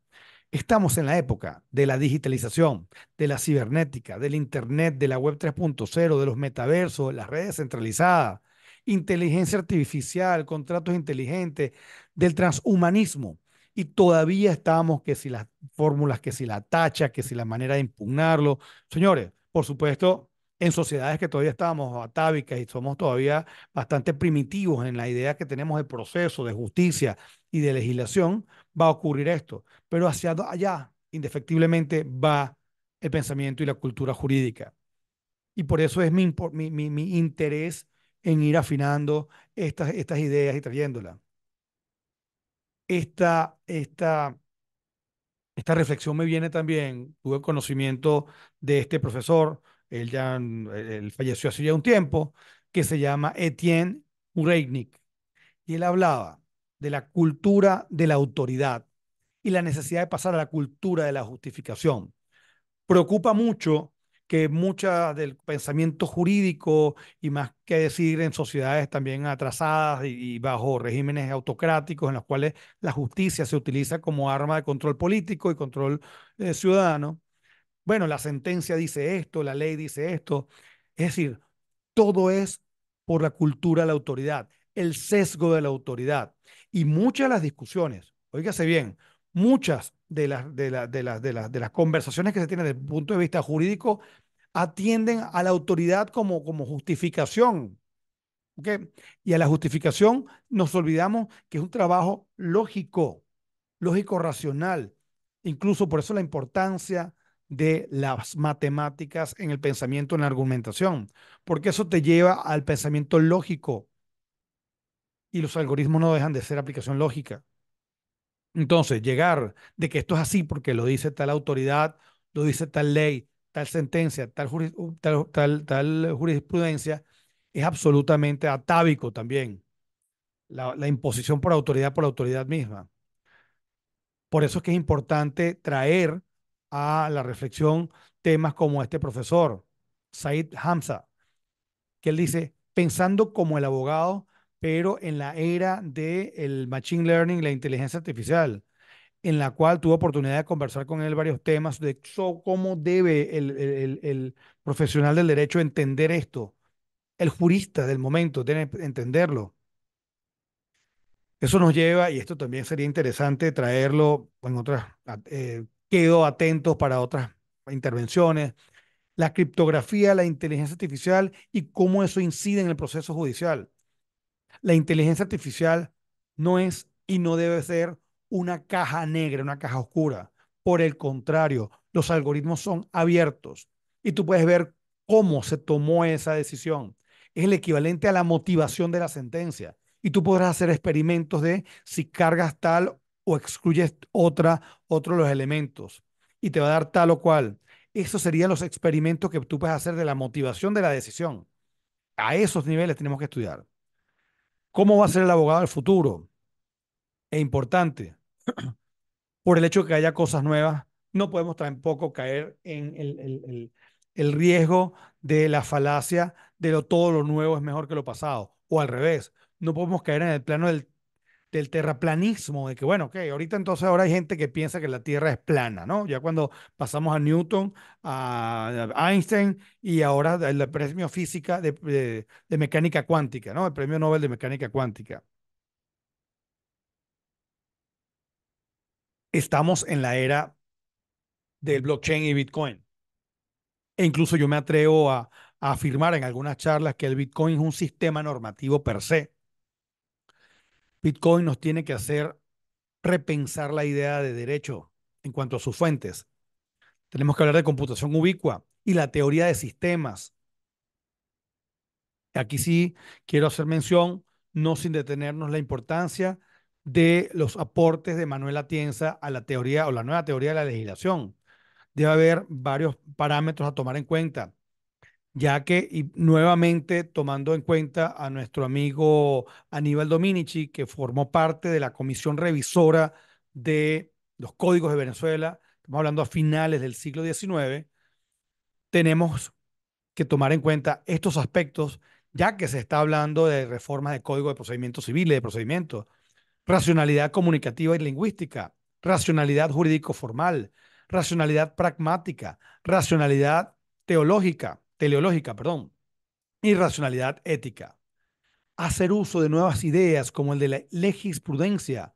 Speaker 1: Estamos en la época de la digitalización, de la cibernética, del Internet, de la Web 3.0, de los metaversos, de las redes centralizadas, inteligencia artificial, contratos inteligentes, del transhumanismo. Y todavía estamos que si las fórmulas, que si la tacha, que si la manera de impugnarlo. Señores, por supuesto, en sociedades que todavía estamos atávicas y somos todavía bastante primitivos en la idea que tenemos de proceso, de justicia y de legislación, va a ocurrir esto, pero hacia allá indefectiblemente va el pensamiento y la cultura jurídica. Y por eso es mi, interés en ir afinando estas, ideas y trayéndolas. Esta, reflexión me viene también, tuve conocimiento de este profesor, él ya falleció hace ya un tiempo, que se llama Etienne Ureignik. Y él hablaba de la cultura de la autoridad y la necesidad de pasar a la cultura de la justificación. Preocupa mucho que mucha del pensamiento jurídico y más que decir en sociedades también atrasadas y, bajo regímenes autocráticos en los cuales la justicia se utiliza como arma de control político y control eh, ciudadano. Bueno, la sentencia dice esto, la ley dice esto. Es decir, todo es por la cultura de la autoridad, el sesgo de la autoridad. Y muchas de las discusiones, oígase bien, muchas de las, de, de, de, de las conversaciones que se tienen desde el punto de vista jurídico atienden a la autoridad como, como justificación. Y a la justificación nos olvidamos que es un trabajo lógico, lógico racional. Incluso por eso la importancia de las matemáticas en el pensamiento, en la argumentación, porque eso te lleva al pensamiento lógico, y los algoritmos no dejan de ser aplicación lógica. Entonces, llegar de que esto es así porque lo dice tal autoridad, lo dice tal ley, tal sentencia, tal, uh, tal, tal, jurisprudencia, es absolutamente atávico también. La, la, imposición por autoridad por la autoridad misma. Por eso es que es importante traer a la reflexión temas como este profesor, Said Hamza, que él dice, pensando como el abogado, pero en la era del Machine Learning, la inteligencia artificial, en la cual tuve oportunidad de conversar con él varios temas de cómo debe el, profesional del derecho entender esto, el jurista del momento debe entenderlo. Eso nos lleva, y esto también sería interesante traerlo en otras, eh, quedo atentos para otras intervenciones, la criptografía, la inteligencia artificial y cómo eso incide en el proceso judicial la inteligencia artificial no es y no debe ser una caja negra, una caja oscura. Por el contrario, los algoritmos son abiertos y tú puedes ver cómo se tomó esa decisión. Es el equivalente a la motivación de la sentencia y tú podrás hacer experimentos de si cargas tal o excluyes otra, otro de los elementos y te va a dar tal o cual. Esos serían los experimentos que tú puedes hacer de la motivación de la decisión. A esos niveles tenemos que estudiar cómo va a ser el abogado del futuro. Es importante. Por el hecho de que haya cosas nuevas, no podemos tampoco caer en el, el riesgo de la falacia de lo, todo lo nuevo es mejor que lo pasado. O al revés, no podemos caer en el plano del del terraplanismo, de que bueno, ok, ahorita entonces ahora hay gente que piensa que la Tierra es plana, ¿no? Ya cuando pasamos a Newton, a Einstein y ahora el premio física de, mecánica cuántica, ¿no? El premio Nobel de mecánica cuántica. Estamos en la era del blockchain y Bitcoin. E incluso yo me atrevo a afirmar en algunas charlas que el Bitcoin es un sistema normativo per se Bitcoin nos tiene que hacer repensar la idea de derecho en cuanto a sus fuentes. Tenemos que hablar de computación ubicua y la teoría de sistemas. Aquí sí quiero hacer mención, no sin detenernos la importancia de los aportes de Manuel Atienza a la teoría o la nueva teoría de la legislación. Debe haber varios parámetros a tomar en cuenta ya que y nuevamente tomando en cuenta a nuestro amigo Aníbal Dominici, que formó parte de la comisión revisora de los códigos de Venezuela, estamos hablando a finales del siglo XIX, tenemos que tomar en cuenta estos aspectos, ya que se está hablando de reformas de código de Civil y de Procedimiento, racionalidad comunicativa y lingüística, racionalidad jurídico-formal, racionalidad pragmática, racionalidad teológica, teleológica, perdón, y racionalidad ética. Hacer uso de nuevas ideas como el de la legisprudencia.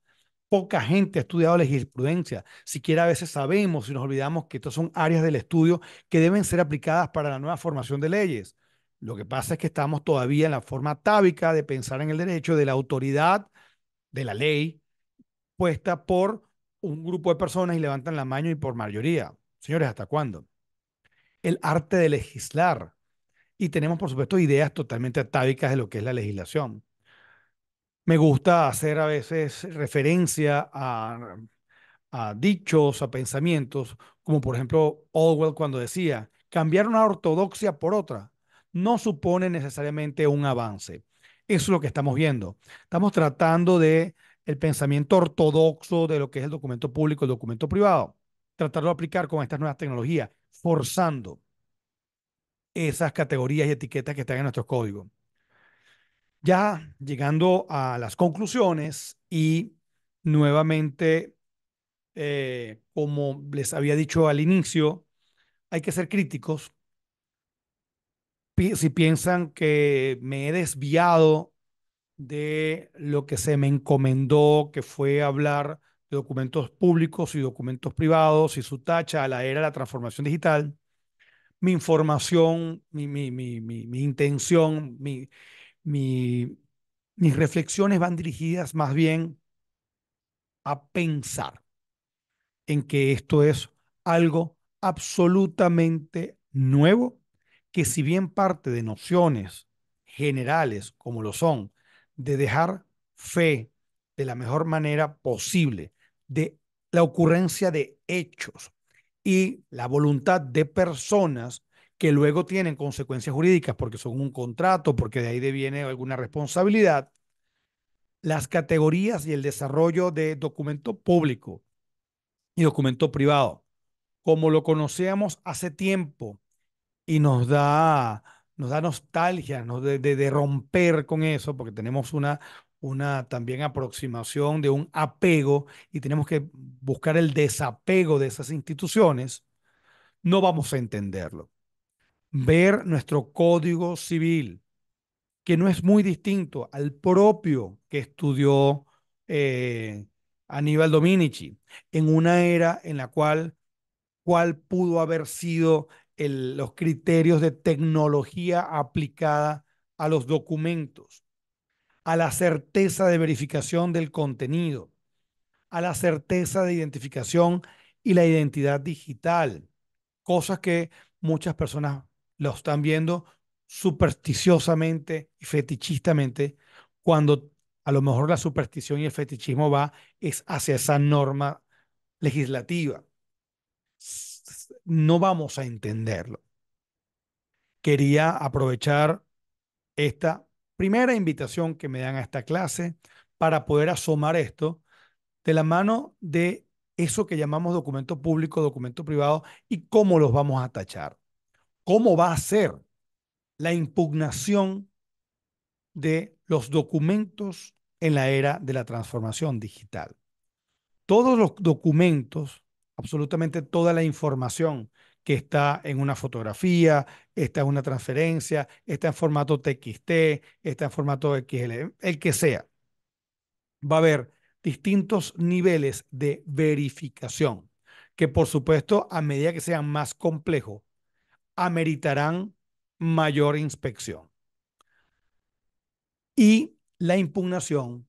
Speaker 1: Poca gente ha estudiado legisprudencia. Siquiera a veces sabemos y nos olvidamos que estas son áreas del estudio que deben ser aplicadas para la nueva formación de leyes. Lo que pasa es que estamos todavía en la forma tábica de pensar en el derecho de la autoridad de la ley puesta por un grupo de personas y levantan la mano y por mayoría. Señores, ¿hasta cuándo? el arte de legislar. Y tenemos, por supuesto, ideas totalmente atávicas de lo que es la legislación. Me gusta hacer a veces referencia a, dichos, a pensamientos, como por ejemplo Orwell cuando decía, cambiar una ortodoxia por otra no supone necesariamente un avance. Eso es lo que estamos viendo. Estamos tratando de el pensamiento ortodoxo de lo que es el documento público, el documento privado, tratarlo de aplicar con estas nuevas tecnologías, forzando esas categorías y etiquetas que están en nuestro código. Ya llegando a las conclusiones y nuevamente, eh, como les había dicho al inicio, hay que ser críticos. si piensan que me he desviado de lo que se me encomendó, que fue hablar documentos públicos y documentos privados y su tacha a la era de la transformación digital, mi información, mi, mi intención, mis reflexiones van dirigidas más bien a pensar en que esto es algo absolutamente nuevo, que si bien parte de nociones generales como lo son, de dejar fe de la mejor manera posible de la ocurrencia de hechos y la voluntad de personas que luego tienen consecuencias jurídicas porque son un contrato, porque de ahí viene alguna responsabilidad, las categorías y el desarrollo de documento público y documento privado, como lo conocíamos hace tiempo y nos da, nos da nostalgia ¿no? de, romper con eso, porque tenemos una, una también aproximación de un apego y tenemos que buscar el desapego de esas instituciones, no vamos a entenderlo. Ver nuestro código civil, que no es muy distinto al propio que estudió eh, Aníbal Dominici, en una era en la cual cuál pudo haber sido los criterios de tecnología aplicada a los documentos a la certeza de verificación del contenido, a la certeza de identificación y la identidad digital, cosas que muchas personas lo están viendo supersticiosamente y fetichistamente, cuando a lo mejor la superstición y el fetichismo va es hacia esa norma legislativa. No vamos a entenderlo. Quería aprovechar esta primera invitación que me dan a esta clase para poder asomar esto de la mano de eso que llamamos documento público, documento privado y cómo los vamos a tachar. ¿Cómo va a ser la impugnación de los documentos en la era de la transformación digital? Todos los documentos, absolutamente toda la información que está en una fotografía, está en una transferencia, está en formato TXT, está en formato XL, el que sea. Va a haber distintos niveles de verificación, que por supuesto, a medida que sean más complejos, ameritarán mayor inspección. Y la impugnación,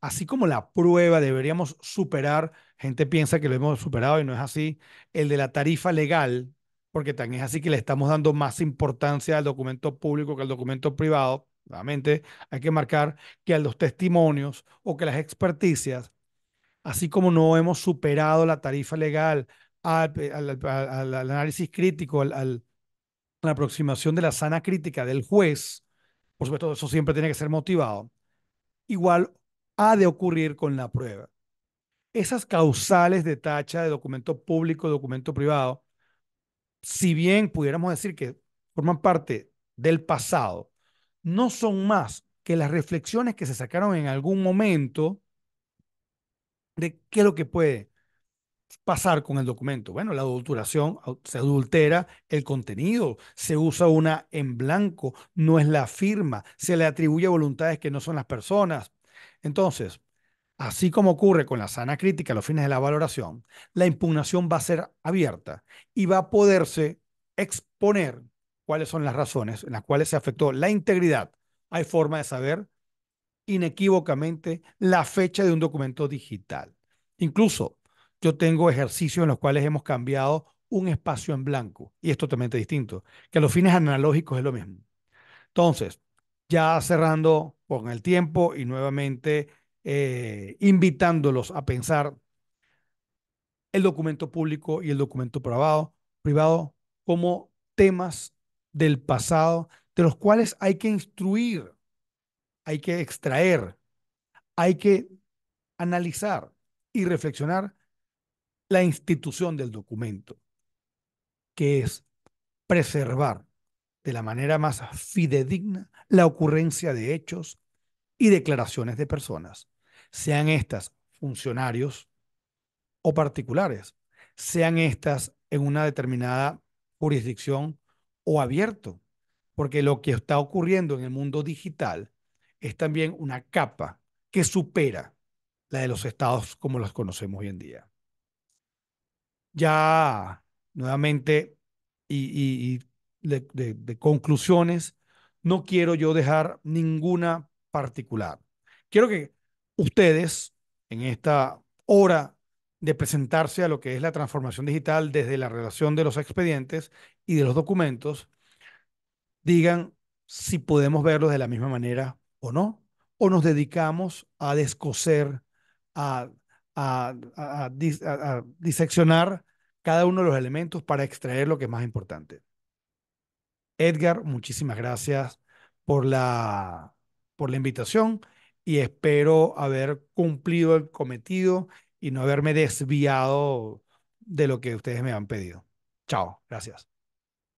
Speaker 1: así como la prueba, deberíamos superar gente piensa que lo hemos superado y no es así, el de la tarifa legal, porque también es así que le estamos dando más importancia al documento público que al documento privado. Nuevamente, hay que marcar que a los testimonios o que las experticias, así como no hemos superado la tarifa legal al, análisis crítico, a la aproximación de la sana crítica del juez, por supuesto, eso siempre tiene que ser motivado, igual ha de ocurrir con la prueba esas causales de tacha de documento público, documento privado, si bien pudiéramos decir que forman parte del pasado, no son más que las reflexiones que se sacaron en algún momento de qué es lo que puede pasar con el documento. Bueno, la adulteración se adultera el contenido, se usa una en blanco, no es la firma, se le atribuye voluntades que no son las personas. Entonces, Así como ocurre con la sana crítica a los fines de la valoración, la impugnación va a ser abierta y va a poderse exponer cuáles son las razones en las cuales se afectó la integridad. Hay forma de saber inequívocamente la fecha de un documento digital. Incluso yo tengo ejercicios en los cuales hemos cambiado un espacio en blanco y es totalmente distinto, que a los fines analógicos es lo mismo. Entonces, ya cerrando con el tiempo y nuevamente eh, invitándolos a pensar el documento público y el documento privado como temas del pasado de los cuales hay que instruir, hay que extraer, hay que analizar y reflexionar la institución del documento, que es preservar de la manera más fidedigna la ocurrencia de hechos, y declaraciones de personas, sean estas funcionarios o particulares, sean estas en una determinada jurisdicción o abierto, porque lo que está ocurriendo en el mundo digital es también una capa que supera la de los estados como los conocemos hoy en día. Ya nuevamente, y, de conclusiones, no quiero yo dejar ninguna particular. Quiero que ustedes, en esta hora de presentarse a lo que es la transformación digital desde la relación de los expedientes y de los documentos, digan si podemos verlos de la misma manera o no, o nos dedicamos a descoser, a, a diseccionar cada uno de los elementos para extraer lo que es más importante. Edgar, muchísimas gracias por la por la invitación y espero haber cumplido el cometido y no haberme desviado de lo que ustedes me han pedido. Chao, gracias.